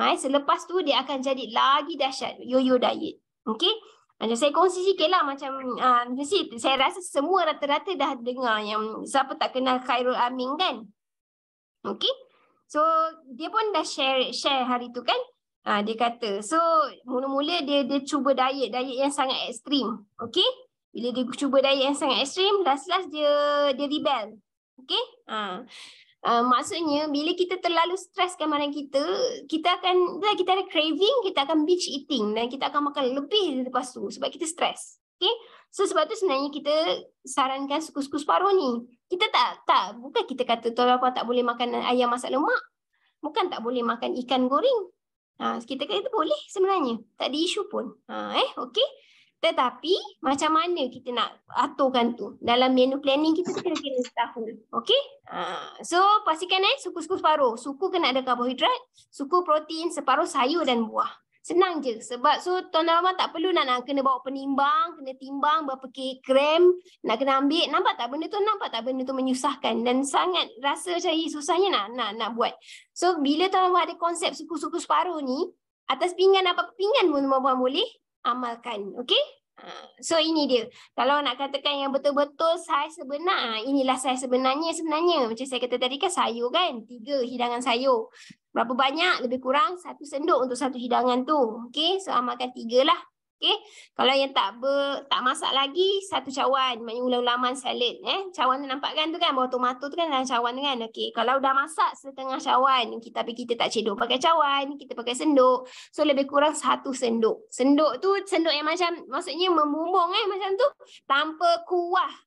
ha, selepas tu dia akan jadi lagi dahsyat yo-yo diet Okay? macam ah, saya kongsi sikit lah macam mesti uh, saya rasa semua rata-rata dah dengar yang siapa tak kenal Khairul Amin kan okey So dia pun dah share share hari tu kan. Ah dia kata. So mula-mula dia dia cuba diet. Diet yang sangat ekstrim. Okay. Bila dia cuba diet yang sangat ekstrim. Last-last dia dia rebel. Okay. Ah Uh, maksudnya bila kita terlalu streskan badan kita, kita akan kita ada craving, kita akan binge eating dan kita akan makan lebih lepas tu sebab kita stres. Okay? So sebab tu sebenarnya kita sarankan suku-suku separuh ni. Kita tak, tak, bukan kita kata tuan apa tak boleh makan ayam masak lemak. Bukan tak boleh makan ikan goreng. Ha, kita kata boleh sebenarnya. Tak ada isu pun. Ha, eh, okay? Tetapi macam mana kita nak aturkan tu? Dalam menu planning kita kena kira setahun. Okay? Ha, so pastikan eh suku-suku separuh. Suku kena ada karbohidrat, suku protein, separuh sayur dan buah. Senang je. Sebab so Tuan Norman tak perlu nak, nak kena bawa penimbang, kena timbang berapa kilogram, nak kena ambil. Nampak tak benda tu? Nampak tak benda tu menyusahkan dan sangat rasa macam eh, susahnya nak nak, nak buat. So bila Tuan Norman ada konsep suku-suku separuh ni, atas pinggan apa-apa pinggan pun Tuan boleh amalkan. Okay? Ha, so ini dia. Kalau nak katakan yang betul-betul saiz sebenar, ha, inilah saiz sebenarnya sebenarnya. Macam saya kata tadi kan sayur kan? Tiga hidangan sayur berapa banyak lebih kurang satu sendok untuk satu hidangan tu okey so amalkan tiga lah okey kalau yang tak be tak masak lagi satu cawan macam ulam ulaman salad eh cawan tu nampak kan tu kan bawah tomato tu kan dalam cawan tu kan okey kalau dah masak setengah cawan kita tapi kita tak cedok pakai cawan kita pakai sendok so lebih kurang satu sendok sendok tu sendok yang macam maksudnya membumbung eh macam tu tanpa kuah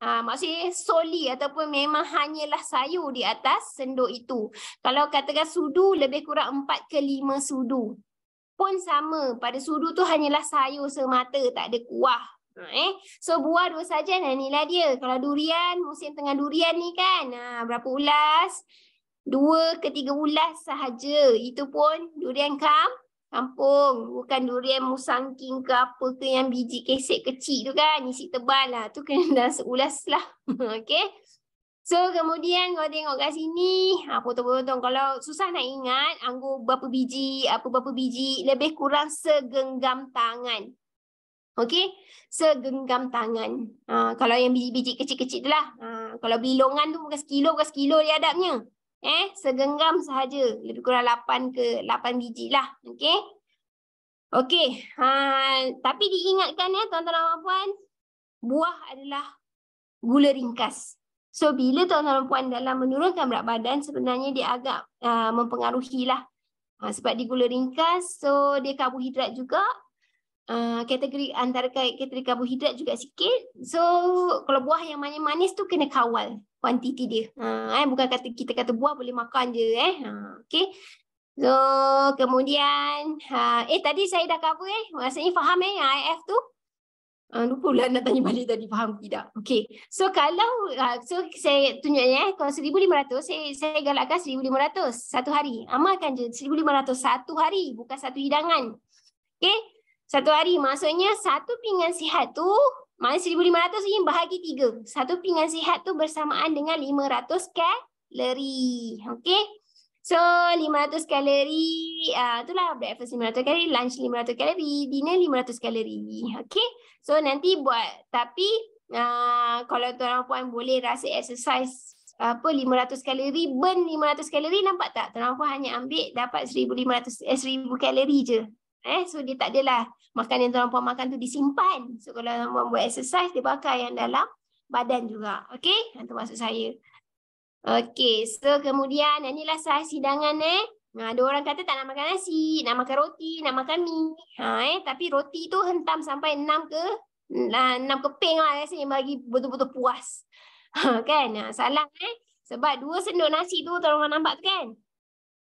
Ha, maksudnya soli ataupun memang hanyalah sayur di atas sendok itu. Kalau katakan sudu lebih kurang 4 ke 5 sudu. Pun sama pada sudu tu hanyalah sayur semata tak ada kuah. Ha, eh? So buah dua saja dan inilah dia. Kalau durian musim tengah durian ni kan ha, berapa ulas? Dua ke tiga ulas sahaja. Itu pun durian kampung. Kampung. Bukan durian musangking ke apa ke yang biji kesek kecil tu kan. Isi tebal lah. Tu kena dah seulas lah. okay. So kemudian kau tengok kat sini. Ha, potong-potong. Kalau susah nak ingat anggur berapa biji, apa berapa biji. Lebih kurang segenggam tangan. Okay. Segenggam tangan. Ha, kalau yang biji-biji kecil-kecil tu lah. Ha, kalau bilongan tu bukan sekilo, bukan sekilo dia adabnya. Eh, segenggam sahaja. Lebih kurang 8 ke 8 biji lah. Okey. Okey. Ha, tapi diingatkan ya tuan-tuan dan puan-puan. Buah adalah gula ringkas. So bila tuan-tuan dan puan dalam menurunkan berat badan sebenarnya dia agak uh, mempengaruhi lah. Ha, sebab dia gula ringkas so dia karbohidrat juga Eh, kategori antara kategori karbohidrat juga sikit. So kalau buah yang manis-manis tu kena kawal kuantiti dia. Ha, eh, bukan kata kita kata buah boleh makan je. Eh. Ha, eh, okay. So kemudian, ha, eh tadi saya dah cover eh. Maksudnya faham eh IF tu. Uh, lupa pula nak tanya balik tadi faham tidak. Okay. So kalau uh, so saya tunjuknya Eh, kalau 1,500 saya, saya galakkan 1,500 satu hari. Amalkan je 1,500 satu hari bukan satu hidangan. Okay. Satu hari maksudnya satu pinggan sihat tu maksudnya 1500 ini bahagi tiga. Satu pinggan sihat tu bersamaan dengan 500 kalori. Okay. So 500 kalori uh, lah breakfast 500 kalori, lunch 500 kalori, dinner 500 kalori. Okay. So nanti buat tapi uh, kalau tuan puan boleh rasa exercise apa 500 kalori burn 500 kalori nampak tak tuan puan hanya ambil dapat 1500 eh, 1000 kalori je Eh, so dia tak adalah makan yang tuan-puan makan tu disimpan. So kalau tuan-puan buat exercise, dia bakar yang dalam badan juga. Okay, itu maksud saya. Okay, so kemudian inilah saiz hidangan eh. Ha, ada orang kata tak nak makan nasi, nak makan roti, nak makan mie. Ha, eh? Tapi roti tu hentam sampai enam ke enam keping lah rasanya bagi betul-betul puas. Ha, kan? Ha, salah eh. Sebab dua sendok nasi tu tuan-tuan nampak tu kan?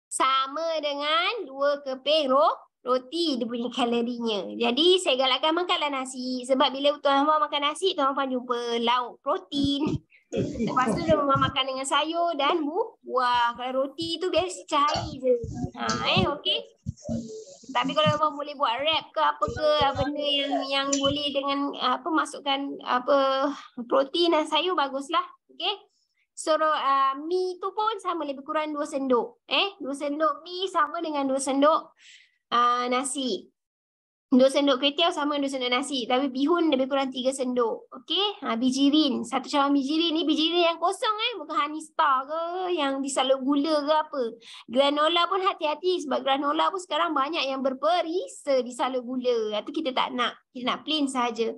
Sama dengan dua keping roti roti dia punya kalorinya. Jadi saya galakkan makanlah nasi. Sebab bila Tuan Fah makan nasi, Tuan Fah jumpa lauk protein. Lepas tu dia makan dengan sayur dan buah. Kalau roti tu biasa cahaya je. Ha, eh, okay. Tapi kalau Abang boleh buat wrap ke apa ke benda yang yang boleh dengan apa masukkan apa protein dan sayur baguslah. Okay. So uh, mi tu pun sama lebih kurang dua sendok. Eh, dua sendok mi sama dengan dua sendok uh, nasi. Dua sendok kuih sama dua sendok nasi. Tapi bihun lebih kurang tiga sendok. okay Ha, ah, bijirin. Satu cawan bijirin ni bijirin yang kosong eh. Bukan honey star ke. Yang disalur gula ke apa. Granola pun hati-hati. Sebab granola pun sekarang banyak yang berperisa disalur gula. Itu kita tak nak. Kita nak plain saja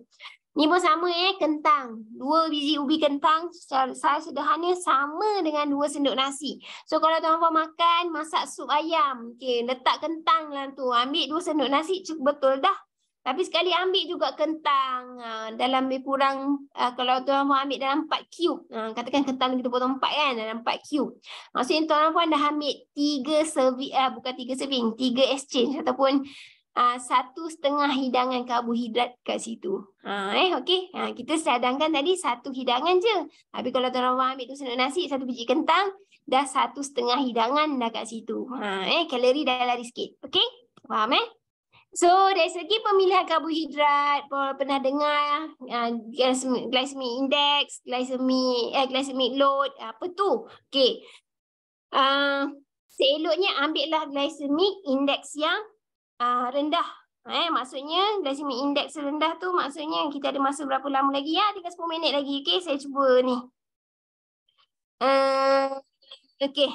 Ni pun sama eh, kentang. Dua biji ubi kentang secara sederhana sama dengan dua sendok nasi. So kalau tuan puan makan, masak sup ayam. Okay, letak kentang lah tu. Ambil dua sendok nasi, cukup betul dah. Tapi sekali ambil juga kentang ah, dalam lebih kurang ah, kalau tuan puan ambil dalam 4 cube. Ah, katakan kentang kita potong 4 kan dalam 4 cube. Maksudnya tuan puan dah ambil 3 serving, bukan 3 serving, 3 exchange ataupun uh, satu setengah hidangan karbohidrat kat situ. Ha, eh, okay. Ha, ah, kita sedangkan tadi satu hidangan je. Tapi kalau tuan orang ambil tu senuk nasi, satu biji kentang, dah satu setengah hidangan dah kat situ. Ha, eh, kalori dah lari sikit. Okay? Faham eh? So dari segi pemilihan karbohidrat, pernah dengar uh, glycemic index, glycemic, eh, glycemic load, apa tu? Okay. Uh, seeloknya ambillah glycemic index yang uh, rendah. Eh, maksudnya glycemic index rendah tu maksudnya kita ada masa berapa lama lagi ya? Tinggal 10 minit lagi. Okey, saya cuba ni. Uh, Okey.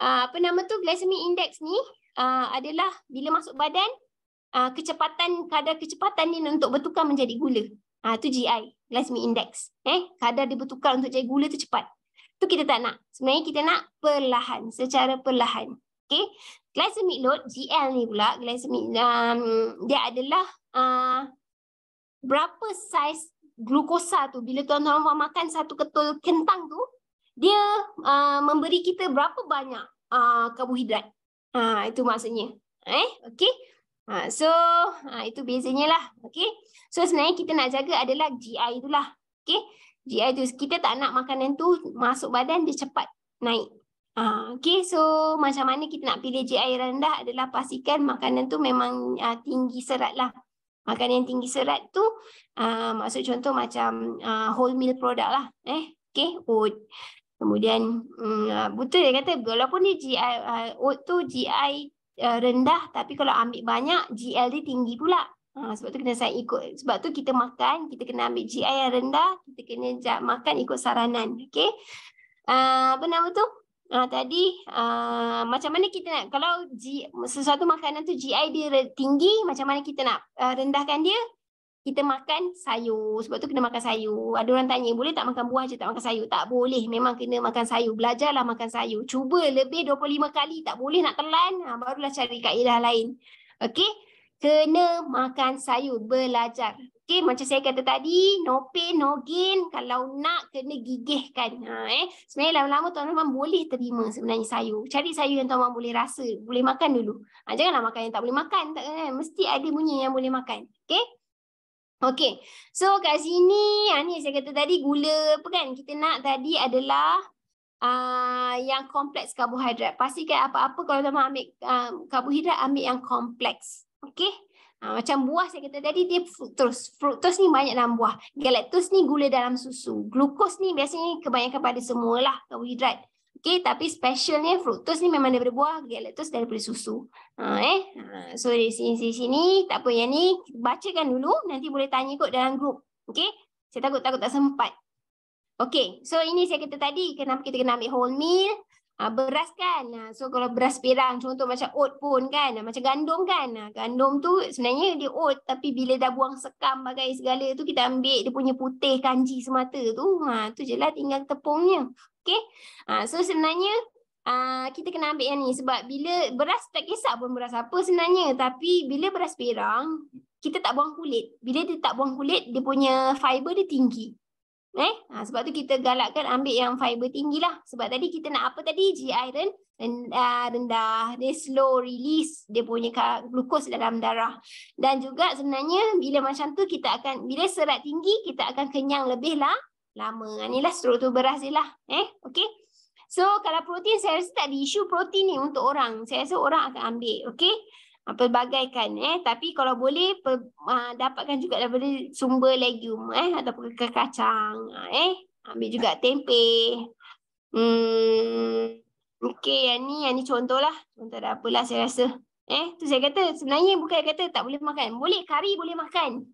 Uh, apa nama tu glycemic index ni uh, adalah bila masuk badan uh, kecepatan kadar kecepatan ni untuk bertukar menjadi gula. Ah uh, tu GI, glycemic index. Eh, kadar dia bertukar untuk jadi gula tu cepat. Tu kita tak nak. Sebenarnya kita nak perlahan, secara perlahan. Okey, glycemic load GL ni pula glycemic um, dia adalah uh, berapa saiz glukosa tu bila tuan-tuan makan satu ketul kentang tu dia uh, memberi kita berapa banyak uh, karbohidrat. uh, itu maksudnya. Eh, okey. Ha so ha itu bezanya lah. Okay, So sebenarnya kita nak jaga adalah GI itulah. Okay, GI itu kita tak nak makanan tu masuk badan dia cepat naik. Ah, okay, so macam mana kita nak pilih GI rendah adalah pastikan makanan tu memang uh, tinggi serat lah. Makanan yang tinggi serat tu uh, maksud contoh macam uh, whole meal product lah. Eh, okay, oat. Kemudian um, mm, butuh dia kata walaupun dia GI, uh, oat tu GI uh, eh, rendah tapi kalau ambil banyak GL dia tinggi pula. Ha, sebab tu kena saya ikut sebab tu kita makan kita kena ambil GI yang rendah kita kena makan ikut saranan Okay, uh, apa nama tu Ah tadi ah macam mana kita nak kalau G, sesuatu makanan tu GI dia tinggi macam mana kita nak ah, rendahkan dia? Kita makan sayur. Sebab tu kena makan sayur. Ada orang tanya boleh tak makan buah je tak makan sayur? Tak boleh. Memang kena makan sayur. Belajarlah makan sayur. Cuba lebih 25 kali tak boleh nak telan, ah, barulah cari kaedah lain. Okey? Kena makan sayur, belajar. Okay, macam saya kata tadi, no pain, no gain. Kalau nak, kena gigihkan. Ha, eh. Sebenarnya lama-lama tuan-tuan boleh terima sebenarnya sayur. Cari sayur yang tuan-tuan boleh rasa. Boleh makan dulu. Ha, janganlah makan yang tak boleh makan. Tak, eh. Mesti ada bunyi yang boleh makan. Okay? Okay. So kat sini, ha, ni saya kata tadi gula apa kan? Kita nak tadi adalah Uh, yang kompleks karbohidrat. Pastikan apa-apa kalau tuan-tuan ambil uh, karbohidrat, ambil yang kompleks. Okay? Ha, macam buah saya kata tadi, dia fruktos. Fruktos ni banyak dalam buah. Galactose ni gula dalam susu. Glukos ni biasanya kebanyakan pada lah karbohidrat. Okay, tapi specialnya fruktos ni memang daripada buah, galactose daripada susu. Ha, eh? Ha, so di sini, sini, sini, tak apa yang ni, bacakan dulu, nanti boleh tanya kot dalam grup. Okay, saya takut-takut tak sempat. Okay, so ini saya kata tadi, kenapa kita kena ambil whole meal, Ah beras kan. Ah, so kalau beras perang contoh macam oat pun kan. Ah, macam gandum kan. Ah, gandum tu sebenarnya dia oat tapi bila dah buang sekam bagai segala tu kita ambil dia punya putih kanji semata tu. Ha tu jelah tinggal tepungnya. okay, Ha so sebenarnya Uh, kita kena ambil yang ni sebab bila beras tak kisah pun beras apa sebenarnya tapi bila beras perang kita tak buang kulit bila dia tak buang kulit dia punya fiber dia tinggi Eh? Ha, sebab tu kita galakkan ambil yang fiber tinggi lah. Sebab tadi kita nak apa tadi? GI iron rendah, rendah. Dia slow release dia punya glukos dalam darah. Dan juga sebenarnya bila macam tu kita akan, bila serat tinggi kita akan kenyang lebih lah. Lama. Inilah ha, struktur beras dia lah. Eh? Okay? So kalau protein saya rasa tak ada isu protein ni untuk orang. Saya rasa orang akan ambil. Okay? uh, pelbagaikan eh tapi kalau boleh per, uh, ah, dapatkan juga daripada sumber legume eh ataupun kacang ah, eh ambil juga tempe hmm okey yang ni yang ni contohlah contoh dah apalah saya rasa eh tu saya kata sebenarnya bukan kata tak boleh makan boleh kari boleh makan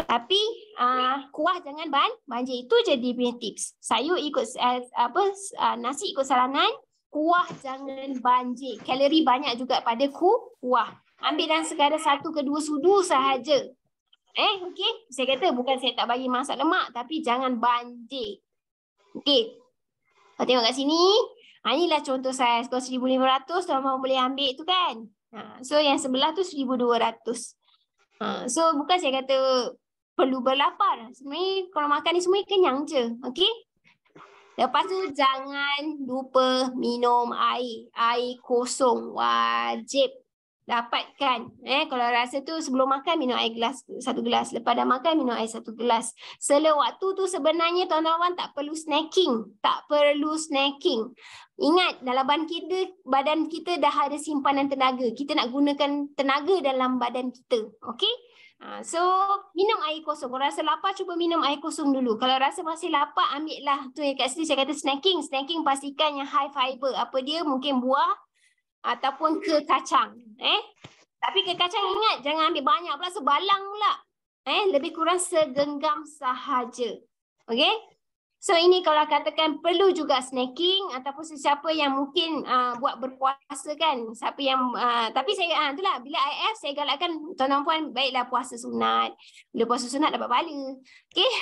tapi uh, kuah jangan ban banjir itu jadi punya tips sayur ikut uh, apa uh, nasi ikut saranan kuah jangan banjir. Kalori banyak juga pada ku kuah. Ambil dalam sekadar satu ke dua sudu sahaja. Eh, okey. Saya kata bukan saya tak bagi masak lemak tapi jangan banjir. Okey. Kau tengok kat sini. Ha, inilah contoh saya. Kalau 1,500 tuan mahu boleh ambil tu kan. Ha, so yang sebelah tu 1,200. Ha, so bukan saya kata perlu berlapar. Sebenarnya kalau makan ni semua kenyang je. Okey. Lepas tu jangan lupa minum air. Air kosong wajib dapatkan. Eh, kalau rasa tu sebelum makan minum air gelas satu gelas. Lepas dah makan minum air satu gelas. Selepas waktu tu sebenarnya tuan-tuan tak perlu snacking. Tak perlu snacking. Ingat dalam badan kita, badan kita dah ada simpanan tenaga. Kita nak gunakan tenaga dalam badan kita. Okey? Ha, so minum air kosong. Kalau rasa lapar cuba minum air kosong dulu. Kalau rasa masih lapar ambil lah tu yang kat sini saya kata snacking. Snacking pastikan yang high fiber. Apa dia mungkin buah ataupun ke kacang. Eh? Tapi ke kacang ingat jangan ambil banyak pula sebalang pula. Eh? Lebih kurang segenggam sahaja. Okay? So ini kalau katakan perlu juga snacking ataupun sesiapa yang mungkin uh, buat berpuasa kan. Siapa yang uh, tapi saya ah uh, itulah bila IF saya galakkan tuan-tuan puan baiklah puasa sunat. Bila puasa sunat dapat pahala. Okey.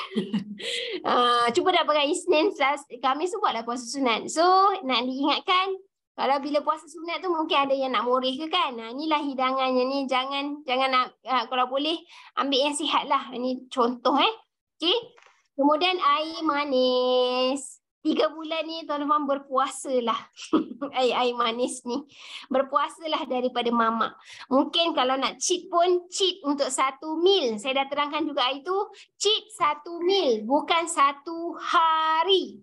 uh, cuba dapatkan Isnin Selasa Khamis buatlah puasa sunat. So nak diingatkan kalau bila puasa sunat tu mungkin ada yang nak murih ke kan. Ha, inilah hidangannya ni jangan jangan nak uh, kalau boleh ambil yang sihat lah. Ini contoh eh. Okey. Kemudian air manis. Tiga bulan ni Tuan Lufan lah Air-air manis ni. Berpuasalah daripada mama Mungkin kalau nak cheat pun, cheat untuk satu mil Saya dah terangkan juga hari tu. Cheat satu mil Bukan satu hari.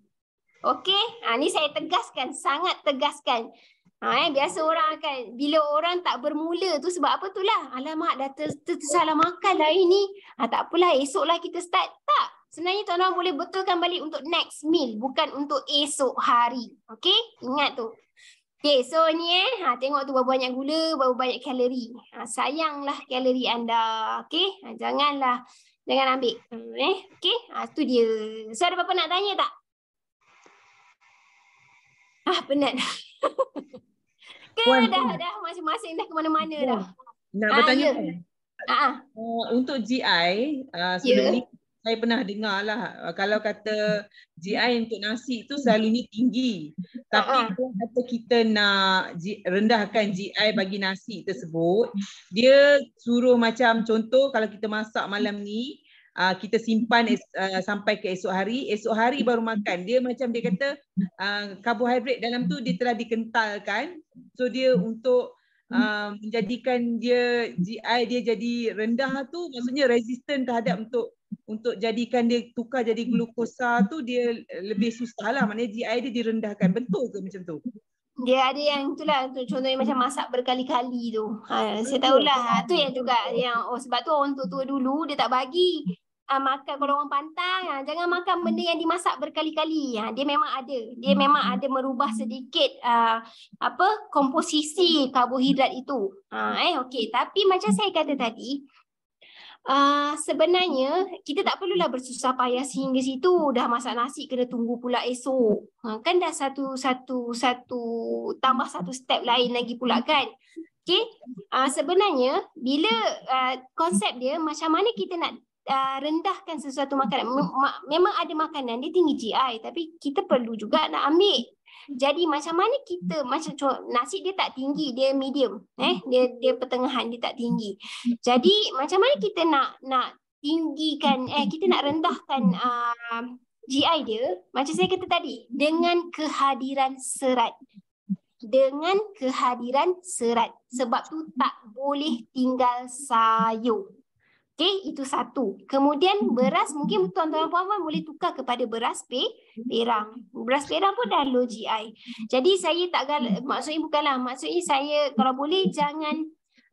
Okey? Ha, ni saya tegaskan. Sangat tegaskan. Ha, eh, biasa orang akan, bila orang tak bermula tu sebab apa tu lah. Alamak, dah tersalah ter ter makan hari ni. Ha, tak apalah, esoklah kita start. Tak. Sebenarnya Tok Noah boleh betulkan balik untuk next meal bukan untuk esok hari. Okey? Ingat tu. Okey, so ni eh, ha tengok tu berapa banyak gula, berapa banyak kalori. Ha sayanglah kalori anda. Okey? Ha janganlah jangan ambil. Hmm, eh, okey? Ha tu dia. So ada apa-apa nak tanya tak? Ah, penat. Kan okay, dah dah masing-masing dah ke mana-mana dah. Nak ha, bertanya. Ah, ya. Ah, ah. Uh, untuk GI uh, ya. sebelum yeah. ni saya pernah dengar lah uh, kalau kata GI untuk nasi tu selalunya tinggi tapi uh-huh. kalau kita nak rendahkan GI bagi nasi tersebut dia suruh macam contoh kalau kita masak malam ni Uh, kita simpan es, uh, sampai ke esok hari esok hari baru makan dia macam dia kata uh, karbohidrat dalam tu dia telah dikentalkan so dia untuk uh, menjadikan dia GI dia jadi rendah tu maksudnya resisten terhadap untuk untuk jadikan dia tukar jadi glukosa tu dia lebih susah lah maknanya GI dia direndahkan betul ke macam tu dia ada yang itulah tu contohnya macam masak berkali-kali tu. Ha, saya tahu lah ha, tu yang juga yang oh, sebab tu orang tua-tua dulu dia tak bagi ha, makan kalau orang pantang ha, jangan makan benda yang dimasak berkali-kali. Ha, dia memang ada. Dia memang hmm. ada merubah sedikit ha, apa komposisi karbohidrat itu. Ha, eh okay tapi macam saya kata tadi Uh, sebenarnya kita tak perlulah hmm. bersusah payah sehingga situ dah masak nasi kena tunggu pula esok ha, kan dah satu satu satu tambah satu step lain lagi pula kan okay uh, ah, sebenarnya bila uh, konsep dia macam mana kita nak uh, rendahkan sesuatu makanan memang ada makanan dia tinggi GI tapi kita perlu juga nak ambil jadi macam mana kita macam nasi dia tak tinggi, dia medium, eh hmm. dia dia pertengahan, dia tak tinggi. Jadi macam mana kita nak nak tinggikan eh kita nak rendahkan uh, ah, GI dia macam saya kata tadi dengan kehadiran serat dengan kehadiran serat sebab tu tak boleh tinggal sayur Okey, itu satu. Kemudian hmm. beras mungkin tuan-tuan puan-puan boleh tukar kepada beras hmm. perak. Beras perak pun dah low GI. Jadi saya tak hmm. maksudnya bukanlah maksudnya saya kalau boleh jangan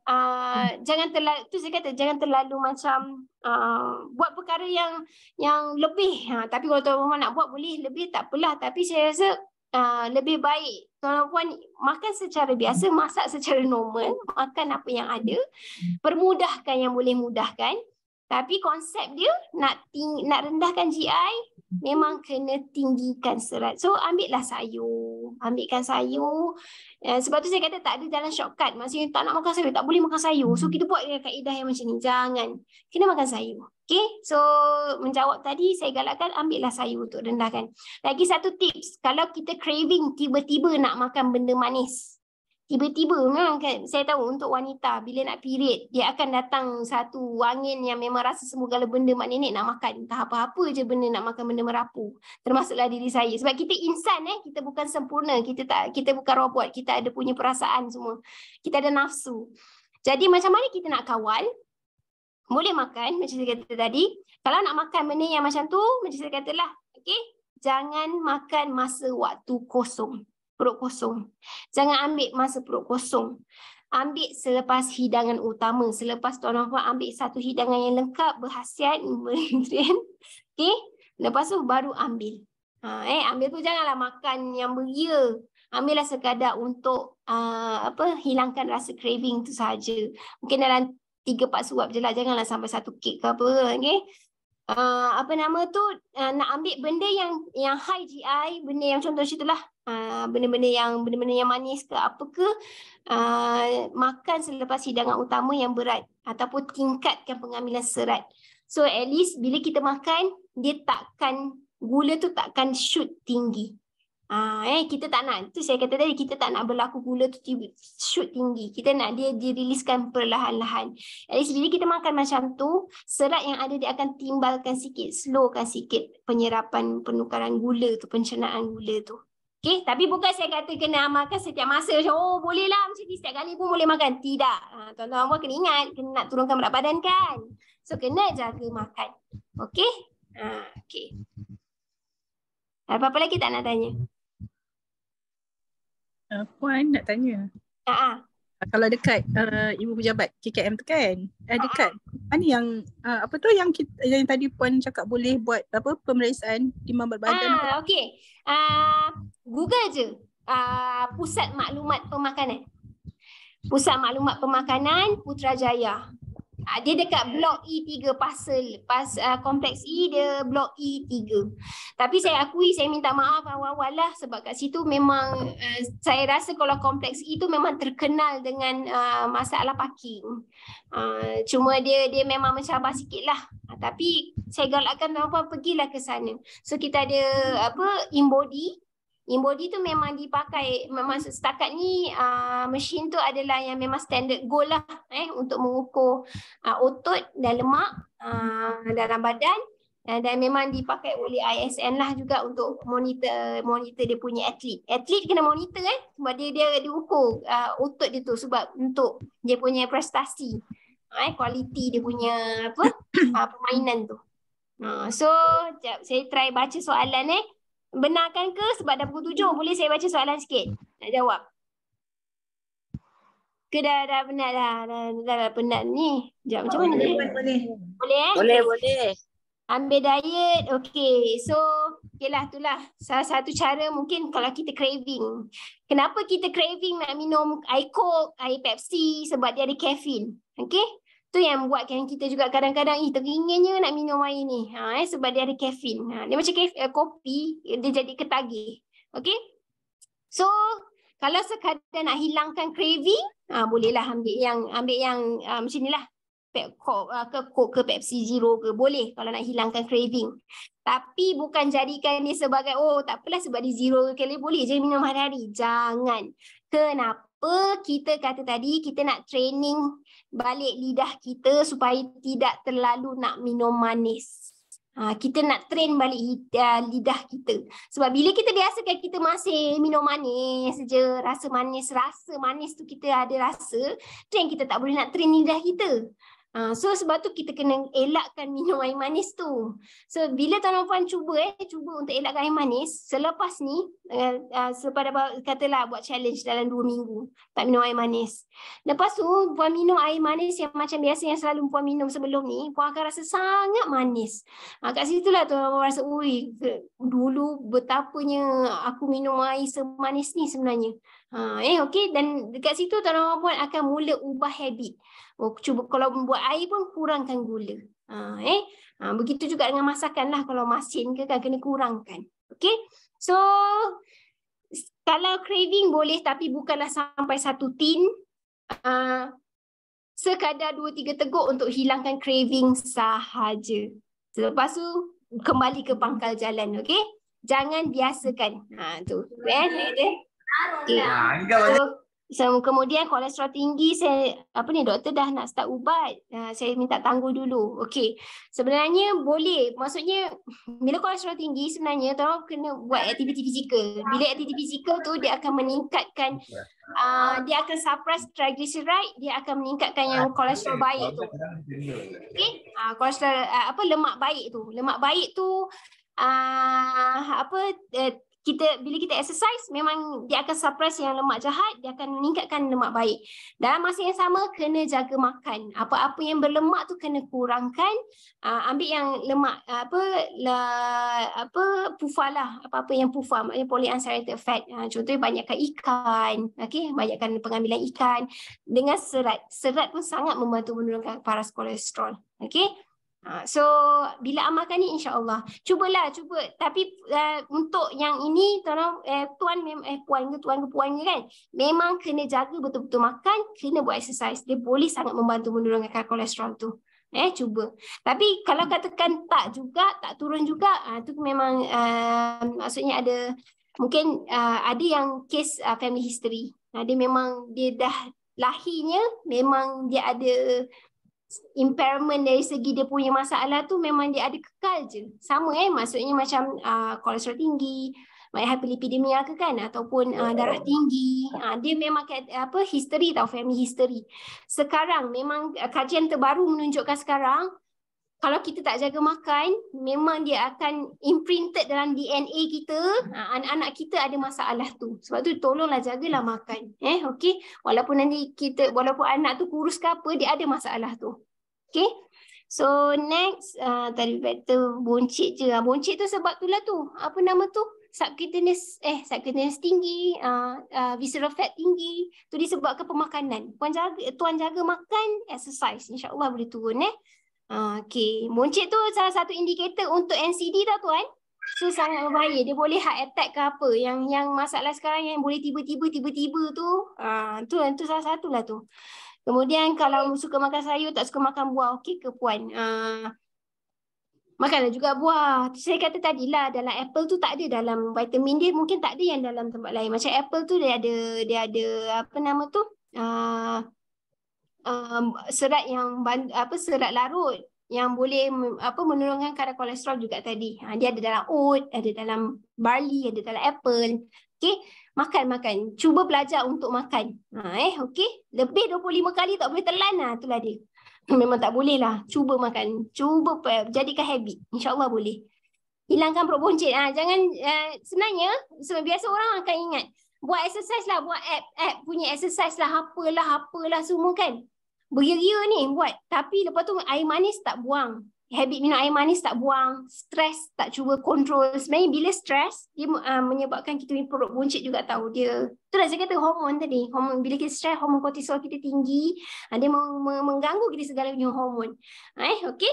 uh, jangan terlalu tu saya kata jangan terlalu macam uh, buat perkara yang yang lebih. Ha, tapi kalau tuan-tuan nak buat boleh lebih tak apalah tapi saya rasa Ah, lebih baik kalau pun makan secara biasa, masak secara normal, makan apa yang ada, permudahkan yang boleh mudahkan. Tapi konsep dia nak ting- nak rendahkan GI memang kena tinggikan serat. So ambillah sayur, ambilkan sayur. Eh, sebab tu saya kata tak ada jalan shortcut. Maksudnya tak nak makan sayur, tak boleh makan sayur. So kita buat kaedah yang macam ni. Jangan. Kena makan sayur. Okay, so menjawab tadi saya galakkan ambillah sayur untuk rendahkan. Lagi satu tips, kalau kita craving tiba-tiba nak makan benda manis. Tiba-tiba memang kan saya tahu untuk wanita bila nak period dia akan datang satu angin yang memang rasa semua segala benda mak nenek nak makan. Entah apa-apa je benda nak makan benda merapu. Termasuklah diri saya. Sebab kita insan eh, kita bukan sempurna. Kita tak kita bukan robot. Kita ada punya perasaan semua. Kita ada nafsu. Jadi macam mana kita nak kawal? boleh makan macam saya kata tadi. Kalau nak makan benda yang macam tu, macam saya lah okay jangan makan masa waktu kosong, perut kosong. Jangan ambil masa perut kosong. Ambil selepas hidangan utama, selepas tuan puan ambil satu hidangan yang lengkap, berhasiat, nutrien. okey. Lepas tu baru ambil. Ha, eh, ambil tu janganlah makan yang beria. Ambillah sekadar untuk uh, apa hilangkan rasa craving tu saja. Mungkin dalam tiga empat suap je lah. Janganlah sampai satu kek ke apa. Okay. Uh, ah, apa nama tu uh, nak ambil benda yang yang high GI, benda yang contoh situ lah. Uh, benda-benda yang benda-benda yang manis ke apa ke uh, makan selepas hidangan utama yang berat ataupun tingkatkan pengambilan serat. So at least bila kita makan dia takkan gula tu takkan shoot tinggi. Ah, eh kita tak nak. tu saya kata tadi kita tak nak berlaku gula tu shoot tinggi. Kita nak dia diriliskan perlahan-lahan. Jadi sebenarnya kita makan macam tu, serat yang ada dia akan timbalkan sikit, slowkan sikit penyerapan penukaran gula tu, pencernaan gula tu. Okay, tapi bukan saya kata kena amalkan setiap masa oh boleh lah macam ni, setiap kali pun boleh makan. Tidak. Ha, tuan-tuan pun kena ingat, kena nak turunkan berat badan kan. So, kena jaga makan. Okay? Ha, ah, okay. Apa-apa lagi tak nak tanya? Puan nak tanya. Uh-huh. Kalau dekat uh, ibu pejabat KKM tu kan? Uh, dekat. Uh-huh. Mana yang uh, apa tu yang kita, yang tadi puan cakap boleh buat apa pemeriksaan di berat badan? Ah uh, okey. Uh, Google je. Uh, pusat maklumat pemakanan. Pusat maklumat pemakanan Putrajaya. Uh, dia dekat blok E3 pasal pas uh, kompleks E dia blok E3. Tapi saya akui saya minta maaf awal-awal lah sebab kat situ memang uh, saya rasa kalau kompleks E tu memang terkenal dengan uh, masalah parking. Uh, cuma dia dia memang mencabar sikit lah. Uh, tapi saya galakkan apa tuan pergilah ke sana. So kita ada apa embody. Inbody tu memang dipakai memang hmm. setakat ni uh, ah, mesin tu adalah yang memang standard goal lah eh untuk mengukur uh, otot dan lemak uh, dalam badan uh, dan memang dipakai oleh ISN lah juga untuk monitor monitor dia punya atlet. Atlet kena monitor eh sebab dia dia diukur uh, otot dia tu sebab untuk dia punya prestasi eh kualiti dia punya apa uh, permainan tu. Uh, so jap, saya try baca soalan eh. Benarkan ke sebab dah pukul tujuh? Boleh saya baca soalan sikit? Nak jawab. Ke dah, dah penat dah? Dah, dah, dah, dah penat ni. Jawab macam boleh, mana? Boleh, boleh. Boleh, eh? boleh. boleh. Ambil diet. Okay. So, okeylah itulah. Salah satu cara mungkin kalau kita craving. Kenapa kita craving nak minum air coke, air pepsi? Sebab dia ada caffeine Okay? tu yang buatkan kita juga kadang-kadang eh teringinnya nak minum air ni ha eh sebab dia ada kafein ha dia macam kef, eh, kopi dia jadi ketagih okey so kalau sekadar nak hilangkan craving ha bolehlah ambil yang ambil yang uh, macam nilah pep coke ha, ke coke ke pepsi zero ke boleh kalau nak hilangkan craving tapi bukan jadikan ni sebagai oh tak apalah sebab dia zero kali boleh je minum hari-hari jangan kenapa kenapa kita kata tadi kita nak training balik lidah kita supaya tidak terlalu nak minum manis. Ha, kita nak train balik lidah, lidah kita. Sebab bila kita biasakan kita masih minum manis saja, rasa manis, rasa manis tu kita ada rasa, train kita tak boleh nak train lidah kita. Ah, so sebab tu kita kena elakkan minum air manis tu. So bila tuan puan cuba eh cuba untuk elakkan air manis selepas ni uh, uh, selepas dapat katalah buat challenge dalam 2 minggu tak minum air manis. Lepas tu puan minum air manis yang macam biasa yang selalu puan minum sebelum ni puan akan rasa sangat manis. Ha, kat situ lah tuan puan rasa ui dulu betapanya aku minum air semanis ni sebenarnya. Ha, eh okay, dan dekat situ tuan puan akan mula ubah habit. Oh, cuba kalau membuat air pun kurangkan gula. Ha, eh, ha, begitu juga dengan masakan lah kalau masin ke kan kena kurangkan. Okay, so kalau craving boleh tapi bukanlah sampai satu tin. Uh, sekadar dua tiga teguk untuk hilangkan craving sahaja. Selepas tu kembali ke pangkal jalan, okay? Jangan biasakan. Ha, tu. Eh, eh, eh. Okay. Ha, So, kemudian kolesterol tinggi saya apa ni doktor dah nak start ubat uh, saya minta tangguh dulu okey sebenarnya boleh maksudnya bila kolesterol tinggi sebenarnya tolong kena buat aktiviti fizikal bila aktiviti fizikal tu dia akan meningkatkan uh, dia akan suppress triglyceride dia akan meningkatkan yang ah, kolesterol baik tu okey uh, kolesterol uh, apa lemak baik tu lemak baik tu Uh, apa uh, kita bila kita exercise memang dia akan suppress yang lemak jahat dia akan meningkatkan lemak baik dalam masa yang sama kena jaga makan apa-apa yang berlemak tu kena kurangkan uh, ambil yang lemak uh, apa la, apa pufa lah apa-apa yang pufa maknanya polyunsaturated fat uh, contohnya banyakkan ikan okey banyakkan pengambilan ikan dengan serat serat pun sangat membantu menurunkan paras kolesterol okey Ha, so bila amalkan ni insyaallah cubalah cuba tapi uh, untuk yang ini tuan eh, tuan mem- eh puan ke tuan ke puan ke kan memang kena jaga betul-betul makan kena buat exercise dia boleh sangat membantu menurunkan kolesterol tu eh cuba tapi kalau katakan tak juga tak turun juga uh, tu memang uh, maksudnya ada mungkin uh, ada yang case uh, family history ada ha, uh, memang dia dah lahirnya memang dia ada impairment dari segi dia punya masalah tu memang dia ada kekal je. Sama eh maksudnya macam uh, kolesterol tinggi, my hyperlipidemia ke kan ataupun uh, darah tinggi. Uh, dia memang apa history tau family history. Sekarang memang kajian terbaru menunjukkan sekarang kalau kita tak jaga makan, memang dia akan imprinted dalam DNA kita, ha, anak-anak kita ada masalah tu. Sebab tu tolonglah jagalah makan. Eh, okay. Walaupun nanti kita walaupun anak tu kurus ke apa, dia ada masalah tu. Okay. So next uh, tadi better buncit je. Ah, buncit tu sebab itulah tu. Apa nama tu? Subcutaneous eh subcutaneous tinggi, uh, uh, visceral fat tinggi. Tu disebabkan pemakanan. Puan jaga tuan jaga makan, exercise Insyaallah allah boleh turun eh. Ah, okay. Moncik tu salah satu indikator untuk NCD tau tuan. So sangat berbahaya. Dia boleh heart attack ke apa. Yang yang masalah sekarang yang boleh tiba-tiba, tiba-tiba tu. Ah, uh, tu, tu salah satulah tu. Kemudian kalau suka makan sayur, tak suka makan buah. Okay ke puan? Ah, uh, Makanlah juga buah. Saya kata tadilah dalam apple tu tak ada dalam vitamin dia. Mungkin tak ada yang dalam tempat lain. Macam apple tu dia ada, dia ada apa nama tu? Uh, um, serat yang apa serat larut yang boleh apa menurunkan kadar kolesterol juga tadi. Ha, dia ada dalam oat, ada dalam barley, ada dalam apple. Okey, makan makan. Cuba belajar untuk makan. Ha, eh, okey. Lebih 25 kali tak boleh telan lah itulah dia. Memang tak boleh lah. Cuba makan. Cuba jadikan habit. InsyaAllah boleh. Hilangkan perut buncit. Ha, jangan uh, sebenarnya so, biasa orang akan ingat. Buat exercise lah. Buat app, app punya exercise lah. Apalah, apalah semua kan beria ni buat tapi lepas tu air manis tak buang habit minum air manis tak buang stres tak cuba control sebenarnya bila stres dia uh, menyebabkan kita punya perut buncit juga tahu dia tu dah saya kata hormon tadi hormon bila kita stres hormon kortisol kita tinggi uh, dia meng- meng- mengganggu kita segala punya hormon eh okay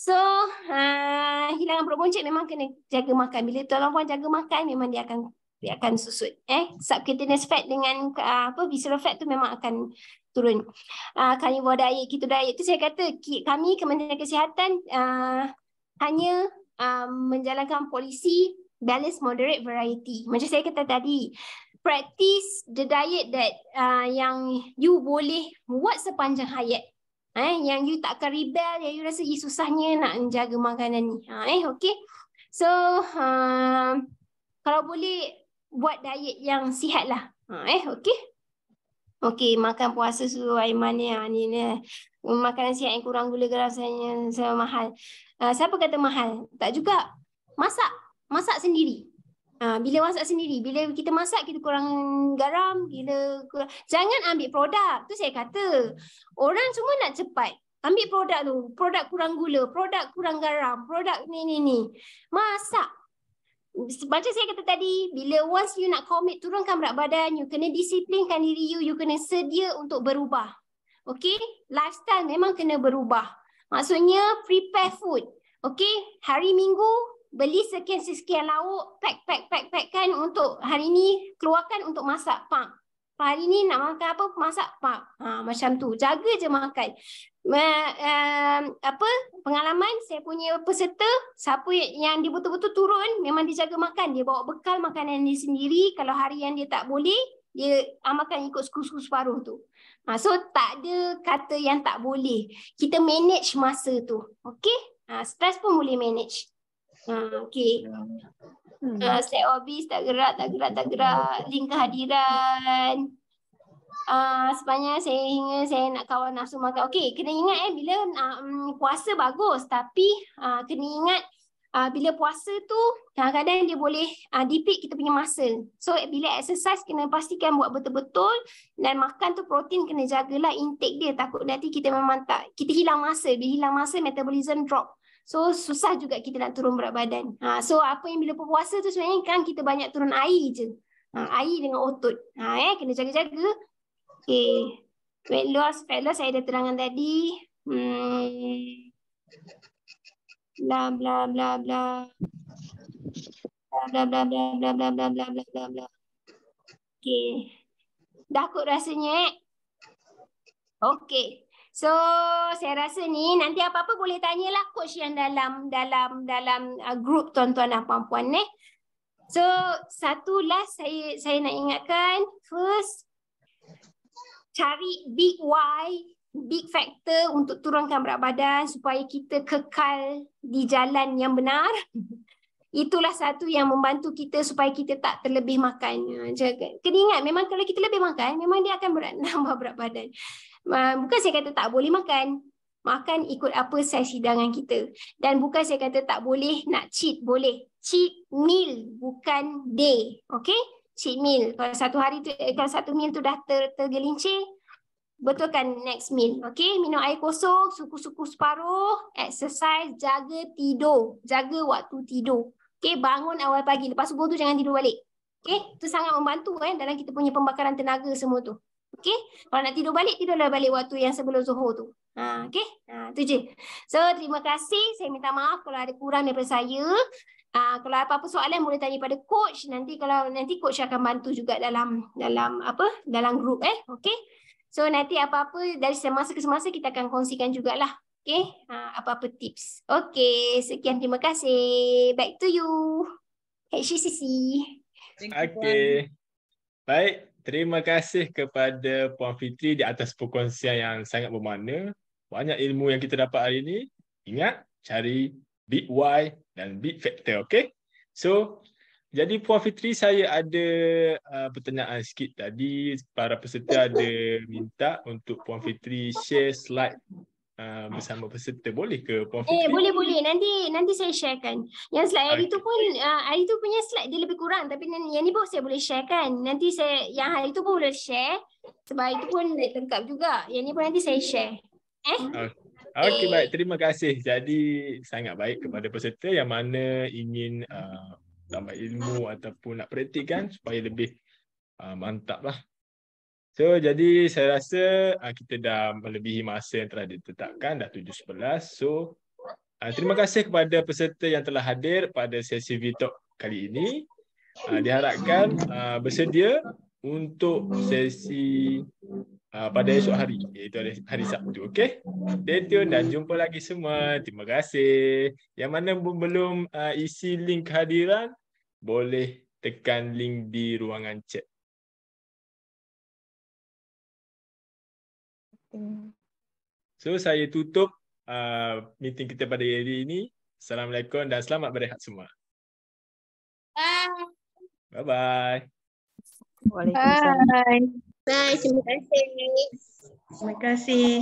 So, uh, ah, hilangan perut buncit memang kena jaga makan. Bila tuan puan jaga makan, memang dia akan dia akan susut. Eh, subcutaneous fat dengan uh, apa visceral fat tu memang akan turun. Uh, kami buat diet, kita diet tu saya kata kami Kementerian Kesihatan uh, hanya uh, menjalankan polisi balance moderate variety. Macam saya kata tadi, practice the diet that uh, yang you boleh buat sepanjang hayat. Eh, yang you takkan rebel, yang you rasa susahnya nak menjaga makanan ni. Ha, eh, okay. So, uh, kalau boleh buat diet yang sihat lah. Ha, eh, okay. Okey, makan puasa suruh air mania ha, ni ni. Hmm, makanan siap yang kurang gula garam saya sama mahal. Uh, siapa kata mahal? Tak juga. Masak. Masak sendiri. Uh, bila masak sendiri, bila kita masak kita kurang garam, kita kurang... jangan ambil produk. Tu saya kata. Orang semua nak cepat. Ambil produk tu, produk kurang gula, produk kurang garam, produk ni ni ni. Masak macam saya kata tadi, bila once you nak commit turunkan berat badan, you kena disiplinkan diri you, you kena sedia untuk berubah. Okay? Lifestyle memang kena berubah. Maksudnya prepare food. Okay? Hari minggu, beli sekian-sekian lauk, pack, pack, pack, pack kan untuk hari ni keluarkan untuk masak pump hari ni nak makan apa masak pak ha, macam tu jaga je makan uh, uh, apa pengalaman saya punya peserta siapa yang dia betul-betul turun memang dia jaga makan dia bawa bekal makanan dia sendiri kalau hari yang dia tak boleh dia amalkan ikut suku-suku separuh tu ha, so tak ada kata yang tak boleh kita manage masa tu okey ha, stres pun boleh manage ha, okey ya hmm. uh, set orbis tak gerak tak gerak tak gerak link kehadiran Uh, sebenarnya saya ingat saya nak kawal nafsu makan. Okey, kena ingat eh bila uh, puasa bagus tapi uh, kena ingat uh, bila puasa tu kadang-kadang dia boleh uh, dipik kita punya masa. So bila exercise kena pastikan buat betul-betul dan makan tu protein kena jagalah intake dia takut nanti kita memang tak kita hilang masa, dia hilang masa metabolism drop. So susah juga kita nak turun berat badan. Ha, so apa yang bila puasa tu sebenarnya kan kita banyak turun air je. Ha, air dengan otot. Ha, eh, kena jaga-jaga. Okay. Weight loss, fat loss saya ada terangan tadi. Hmm. bla bla bla. Bla bla bla bla bla bla bla bla bla bla. Okay. Dah kot rasanya eh. Okay. So saya rasa ni nanti apa-apa boleh tanyalah coach yang dalam dalam dalam uh, group tuan-tuan dan puan-puan eh. So satu last saya saya nak ingatkan first cari big why big factor untuk turunkan berat badan supaya kita kekal di jalan yang benar. Itulah satu yang membantu kita supaya kita tak terlebih makan. Ha, Kena ingat memang kalau kita lebih makan memang dia akan berat, nambah berat badan bukan saya kata tak boleh makan. Makan ikut apa saiz hidangan kita. Dan bukan saya kata tak boleh nak cheat. Boleh. Cheat meal bukan day. Okay? Cheat meal. Kalau satu hari tu, eh, kalau satu meal tu dah ter, tergelincir, betulkan next meal. Okay? Minum air kosong, suku-suku separuh, exercise, jaga tidur. Jaga waktu tidur. Okay? Bangun awal pagi. Lepas subuh tu jangan tidur balik. Okay? Itu sangat membantu eh, dalam kita punya pembakaran tenaga semua tu. Okey. Kalau nak tidur balik, tidurlah balik waktu yang sebelum zuhur tu. Ha, Okey. Ha, tu je. So, terima kasih. Saya minta maaf kalau ada kurang daripada saya. Ha, kalau apa-apa soalan boleh tanya pada coach. Nanti kalau nanti coach akan bantu juga dalam dalam apa? Dalam group eh. Okey. So, nanti apa-apa dari semasa ke semasa kita akan kongsikan jugalah. Okey. Ha, apa-apa tips. Okey. Sekian. Terima kasih. Back to you. HCC. Okay, Baik terima kasih kepada Puan Fitri di atas perkongsian yang sangat bermakna. Banyak ilmu yang kita dapat hari ini. Ingat, cari big why dan big factor, okay? So, jadi Puan Fitri, saya ada uh, pertanyaan sikit tadi. Para peserta ada minta untuk Puan Fitri share slide Ah, ah. bersama peserta boleh ke Puan Fitri? Eh boleh boleh nanti nanti saya sharekan. Yang slide hari okay. tu pun uh, hari tu punya slide dia lebih kurang tapi yang ni pun saya boleh sharekan. Nanti saya yang hari tu pun boleh share sebab itu pun lengkap juga. Yang ni pun nanti saya share. Eh? Okay. Okey baik terima kasih. Jadi sangat baik kepada peserta yang mana ingin uh, tambah ilmu ataupun nak praktikkan supaya lebih uh, mantap lah. So jadi saya rasa uh, kita dah melebihi masa yang telah ditetapkan dah 7.11. So uh, terima kasih kepada peserta yang telah hadir pada sesi VTalk kali ini. Uh, diharapkan uh, bersedia untuk sesi uh, pada esok hari iaitu hari, hari Sabtu. okey? Stay tune dan jumpa lagi semua. Terima kasih. Yang mana belum uh, isi link kehadiran boleh tekan link di ruangan chat. So saya tutup uh, meeting kita pada hari ini. Assalamualaikum dan selamat berehat semua. Bye. Bye-bye. Waalaikumsalam. Bye. Bye. Terima kasih. Terima kasih.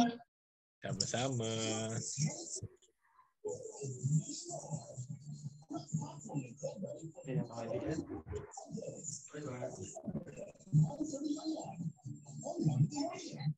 Sama-sama. Thank you.